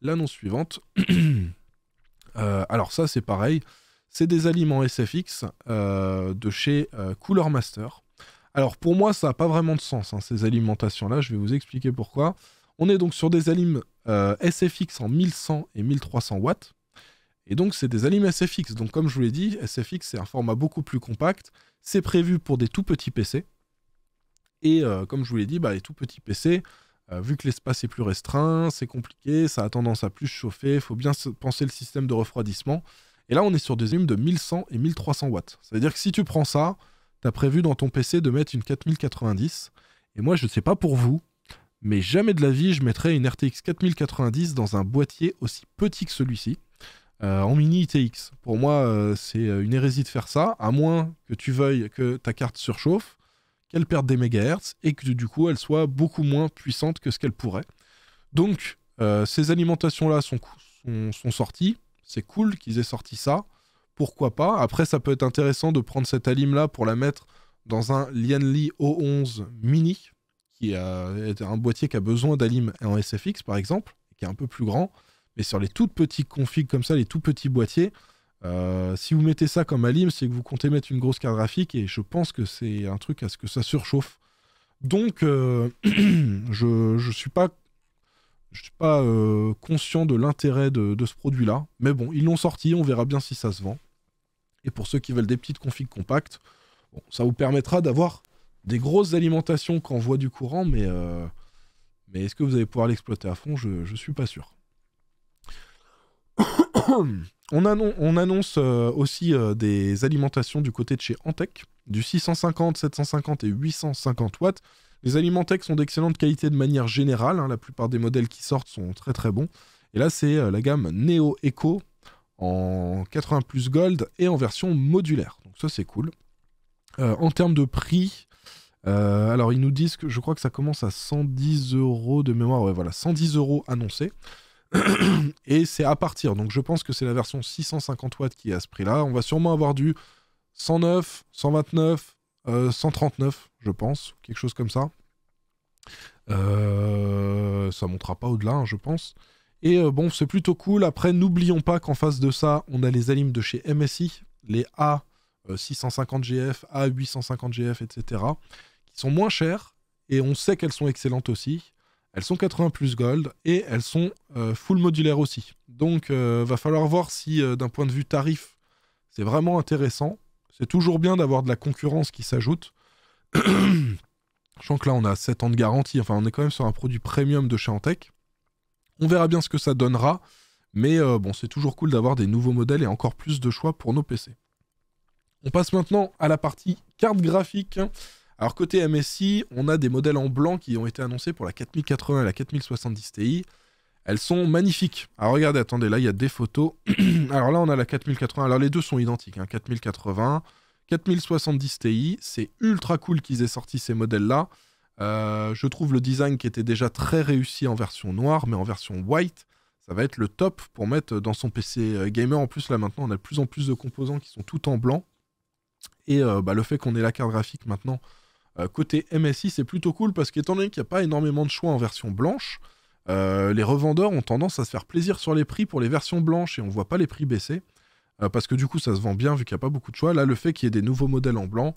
l'annonce suivante. alors ça c'est pareil, c'est des aliments SFX de chez Cooler Master. Alors pour moi ça n'a pas vraiment de sens hein, ces alimentations là, je vais vous expliquer pourquoi. On est donc sur des aliments SFX en 1100 et 1300 watts. Et donc, c'est des animes SFX. Donc, comme je vous l'ai dit, SFX, c'est un format beaucoup plus compact. C'est prévu pour des tout petits PC. Et euh, comme je vous l'ai dit, bah, les tout petits PC, euh, vu que l'espace est plus restreint, c'est compliqué, ça a tendance à plus chauffer, il faut bien penser le système de refroidissement. Et là, on est sur des volumes de 1100 et 1300 watts. cest à dire que si tu prends ça, tu as prévu dans ton PC de mettre une 4090. Et moi, je ne sais pas pour vous, mais jamais de la vie, je mettrais une RTX 4090 dans un boîtier aussi petit que celui-ci. Euh, en mini ITX. Pour moi, euh, c'est euh, une hérésie de faire ça, à moins que tu veuilles que ta carte surchauffe, qu'elle perde des mégahertz et que du coup elle soit beaucoup moins puissante que ce qu'elle pourrait. Donc, ces alimentations-là sont, sont, sorties. C'est cool qu'ils aient sorti ça. Pourquoi pas Après, ça peut être intéressant de prendre cette alim-là pour la mettre dans un Lianli O11 mini, qui est un boîtier qui a besoin d'alim en SFX par exemple, qui est un peu plus grand. Mais sur les tout petits configs comme ça, les tout petits boîtiers, euh, si vous mettez ça comme Alim, c'est que vous comptez mettre une grosse carte graphique et je pense que c'est un truc à ce que ça surchauffe. Donc, euh, je ne suis pas, je suis pas euh, conscient de l'intérêt de, ce produit-là. Mais bon, ils l'ont sorti, on verra bien si ça se vend. Et pour ceux qui veulent des petites configs compactes, ça vous permettra d'avoir des grosses alimentations quand voit du courant, mais, mais est-ce que vous allez pouvoir l'exploiter à fond Je ne suis pas sûr. on, annonce euh, aussi euh, des alimentations du côté de chez Antec, du 650, 750 et 850 watts. Les Alimentec sont d'excellente qualité de manière générale. Hein. la plupart des modèles qui sortent sont très très bons. Et là, c'est euh, la gamme Neo Echo en 80 plus Gold et en version modulaire. Donc ça, c'est cool. en termes de prix, alors ils nous disent que je crois que ça commence à 110 euros de mémoire. Ouais, voilà, 110 euros annoncés. et c'est à partir. Donc je pense que c'est la version 650 watts qui est à ce prix-là. On va sûrement avoir du 109, 129, 139, je pense, quelque chose comme ça. ça euh, ça montera pas au-delà, hein, je pense. Et euh, bon, c'est plutôt cool. Après, n'oublions pas qu'en face de ça, on a les alimes de chez MSI, les A650GF, A850GF, etc., qui sont moins chères, et on sait qu'elles sont excellentes aussi. Elles sont 80 plus gold et elles sont euh, full modulaires aussi. Donc il euh, va falloir voir si euh, d'un point de vue tarif, c'est vraiment intéressant. C'est toujours bien d'avoir de la concurrence qui s'ajoute. Je sens que là on a 7 ans de garantie, enfin on est quand même sur un produit premium de chez Antec. On verra bien ce que ça donnera, mais bon c'est toujours cool d'avoir des nouveaux modèles et encore plus de choix pour nos PC. On passe maintenant à la partie carte graphique alors côté MSI, on a des modèles en blanc qui ont été annoncés pour la 4080 et la 4070 Ti. Elles sont magnifiques. Alors regardez, attendez, là il y a des photos. Alors là on a la 4080. Alors les deux sont identiques, 4080, hein. 4070 Ti. C'est ultra cool qu'ils aient sorti ces modèles-là. Euh, je trouve le design qui était déjà très réussi en version noire, mais en version white, ça va être le top pour mettre dans son PC gamer. En plus, là maintenant, on a de plus en plus de composants qui sont tout en blanc. Et euh, bah, le fait qu'on ait la carte graphique maintenant euh, côté MSI, c'est plutôt cool parce qu'étant donné qu'il n'y a pas énormément de choix en version blanche, euh, les revendeurs ont tendance à se faire plaisir sur les prix pour les versions blanches et on ne voit pas les prix baisser. Euh, parce que du coup, ça se vend bien vu qu'il n'y a pas beaucoup de choix. Là, le fait qu'il y ait des nouveaux modèles en blanc,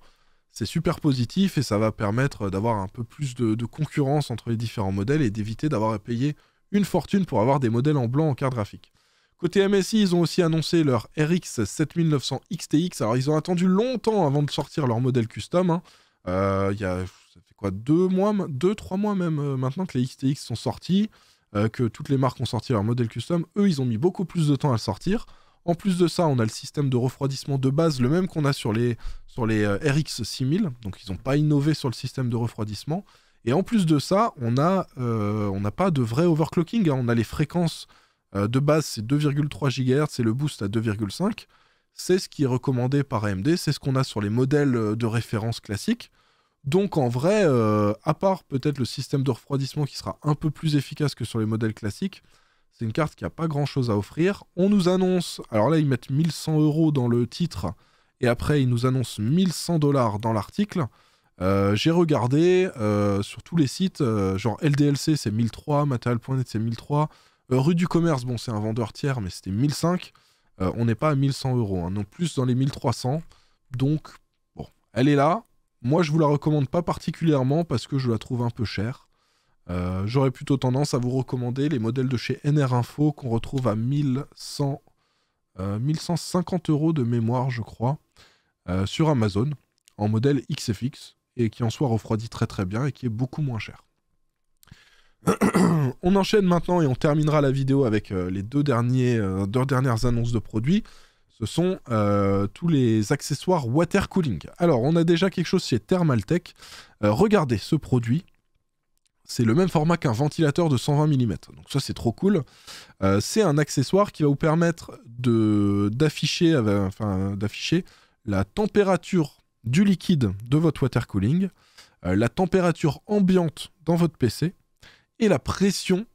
c'est super positif et ça va permettre d'avoir un peu plus de, concurrence entre les différents modèles et d'éviter d'avoir à payer une fortune pour avoir des modèles en blanc en carte graphique. Côté MSI, ils ont aussi annoncé leur RX 7900 XTX. Alors, ils ont attendu longtemps avant de sortir leur modèle custom. Hein. Euh, il y a ça fait quoi deux mois, deux trois mois même euh, maintenant que les XTX sont sortis, euh, que toutes les marques ont sorti leur modèle custom. Eux, ils ont mis beaucoup plus de temps à le sortir. En plus de ça, on a le système de refroidissement de base, le même qu'on a sur les, sur les RX 6000. Donc, ils n'ont pas innové sur le système de refroidissement. Et en plus de ça, on n'a pas de vrai overclocking. Hein. On a les fréquences de base, c'est 2,3 GHz c'est le boost à 2,5 c'est ce qui est recommandé par AMD, c'est ce qu'on a sur les modèles euh, de référence classiques. Donc en vrai, euh, à part peut-être le système de refroidissement qui sera un peu plus efficace que sur les modèles classiques, c'est une carte qui n'a pas grand-chose à offrir. On nous annonce, alors là ils mettent 1100 euros dans le titre, et après ils nous annoncent 1100 dollars dans l'article. Euh, j'ai regardé sur tous les sites, genre LDLC c'est 1003, Material.net c'est 1003, Rue du Commerce, bon c'est un vendeur tiers mais c'était 1005. Euh, on n'est pas à 1100 euros, non hein. plus dans les 1300. Donc, bon, elle est là. Moi, je vous la recommande pas particulièrement parce que je la trouve un peu chère. Euh, j'aurais plutôt tendance à vous recommander les modèles de chez NR Info qu'on retrouve à 1100, 1150 euh, euros de mémoire, je crois, sur Amazon en modèle XFX et qui en soit refroidit très très bien et qui est beaucoup moins cher. on enchaîne maintenant et on terminera la vidéo avec euh, les deux, derniers, euh, deux dernières annonces de produits. Ce sont euh, tous les accessoires water cooling. Alors, on a déjà quelque chose chez Thermaltech. regardez ce produit. C'est le même format qu'un ventilateur de 120 mm. Donc ça, c'est trop cool. c'est un accessoire qui va vous permettre d'afficher enfin, la température du liquide de votre water cooling, la température ambiante dans votre PC, et la pression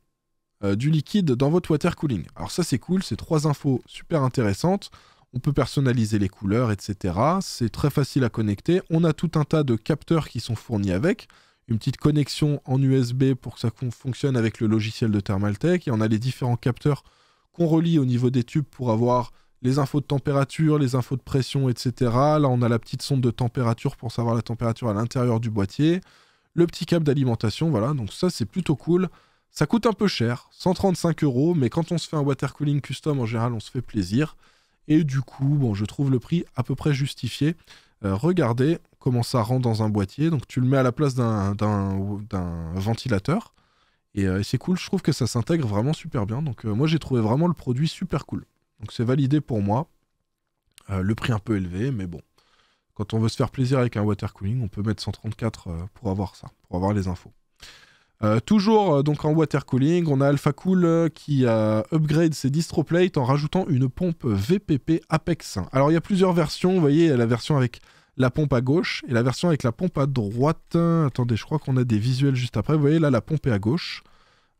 euh, du liquide dans votre water cooling. Alors ça c'est cool, c'est trois infos super intéressantes. On peut personnaliser les couleurs, etc. C'est très facile à connecter. On a tout un tas de capteurs qui sont fournis avec. Une petite connexion en USB pour que ça fonctionne avec le logiciel de Thermaltech. Et on a les différents capteurs qu'on relie au niveau des tubes pour avoir les infos de température, les infos de pression, etc. Là, on a la petite sonde de température pour savoir la température à l'intérieur du boîtier le petit câble d'alimentation, voilà, donc ça c'est plutôt cool. Ça coûte un peu cher, 135 euros, mais quand on se fait un water cooling custom, en général, on se fait plaisir. Et du coup, bon, je trouve le prix à peu près justifié. Euh, regardez comment ça rentre dans un boîtier. Donc tu le mets à la place d'un ventilateur. Euh, et, c'est cool, je trouve que ça s'intègre vraiment super bien. Donc euh, moi j'ai trouvé vraiment le produit super cool. Donc c'est validé pour moi. le prix un peu élevé, mais bon, quand on veut se faire plaisir avec un water cooling, on peut mettre 134 euh, pour avoir ça, pour avoir les infos. Euh, toujours euh, donc en water cooling, on a Alpha Cool qui a upgrade ses distroplates en rajoutant une pompe VPP Apex. Alors il y a plusieurs versions, vous voyez la version avec la pompe à gauche et la version avec la pompe à droite. Attendez, je crois qu'on a des visuels juste après. Vous voyez là, la pompe est à gauche.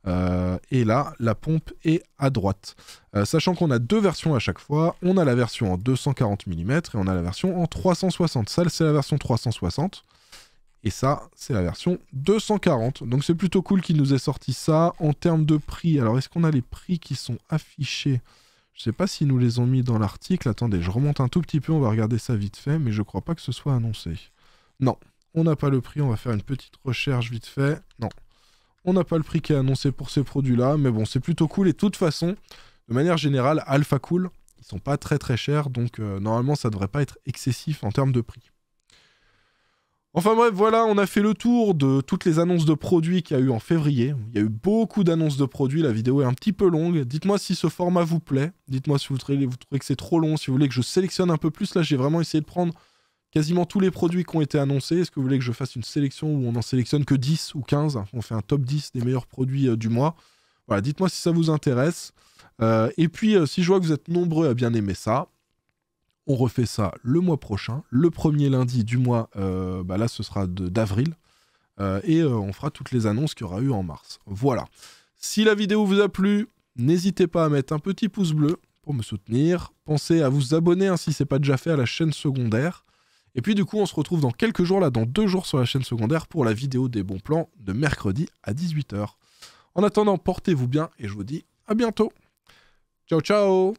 Euh, et là, la pompe est à droite. Euh, sachant qu'on a deux versions à chaque fois, on a la version en 240 mm et on a la version en 360. Ça, c'est la version 360. Et ça, c'est la version 240. Donc c'est plutôt cool qu'il nous ait sorti ça. En termes de prix, alors est-ce qu'on a les prix qui sont affichés Je ne sais pas si nous les ont mis dans l'article. Attendez, je remonte un tout petit peu, on va regarder ça vite fait, mais je ne crois pas que ce soit annoncé. Non, on n'a pas le prix, on va faire une petite recherche vite fait. Non, on n'a pas le prix qui est annoncé pour ces produits-là, mais bon, c'est plutôt cool. Et de toute façon, de manière générale, Alpha Cool, ils sont pas très très chers, donc euh, normalement ça devrait pas être excessif en termes de prix. Enfin bref, voilà, on a fait le tour de toutes les annonces de produits qu'il y a eu en février. Il y a eu beaucoup d'annonces de produits, la vidéo est un petit peu longue. Dites-moi si ce format vous plaît, dites-moi si vous vous trouvez que c'est trop long, si vous voulez que je sélectionne un peu plus. Là, j'ai vraiment essayé de prendre quasiment tous les produits qui ont été annoncés. Est-ce que vous voulez que je fasse une sélection où on n'en sélectionne que 10 ou 15 On fait un top 10 des meilleurs produits euh, du mois. Voilà, dites-moi si ça vous intéresse. Euh, et puis, euh, si je vois que vous êtes nombreux à bien aimer ça, on refait ça le mois prochain, le premier lundi du mois, bah là ce sera d'avril, et on fera toutes les annonces qu'il y aura eu en mars. Voilà. Si la vidéo vous a plu, n'hésitez pas à mettre un petit pouce bleu pour me soutenir. Pensez à vous abonner hein, si ce n'est pas déjà fait à la chaîne secondaire. Et puis du coup, on se retrouve dans quelques jours, là, dans deux jours sur la chaîne secondaire pour la vidéo des bons plans de mercredi à 18h. En attendant, portez-vous bien et je vous dis à bientôt. Ciao, ciao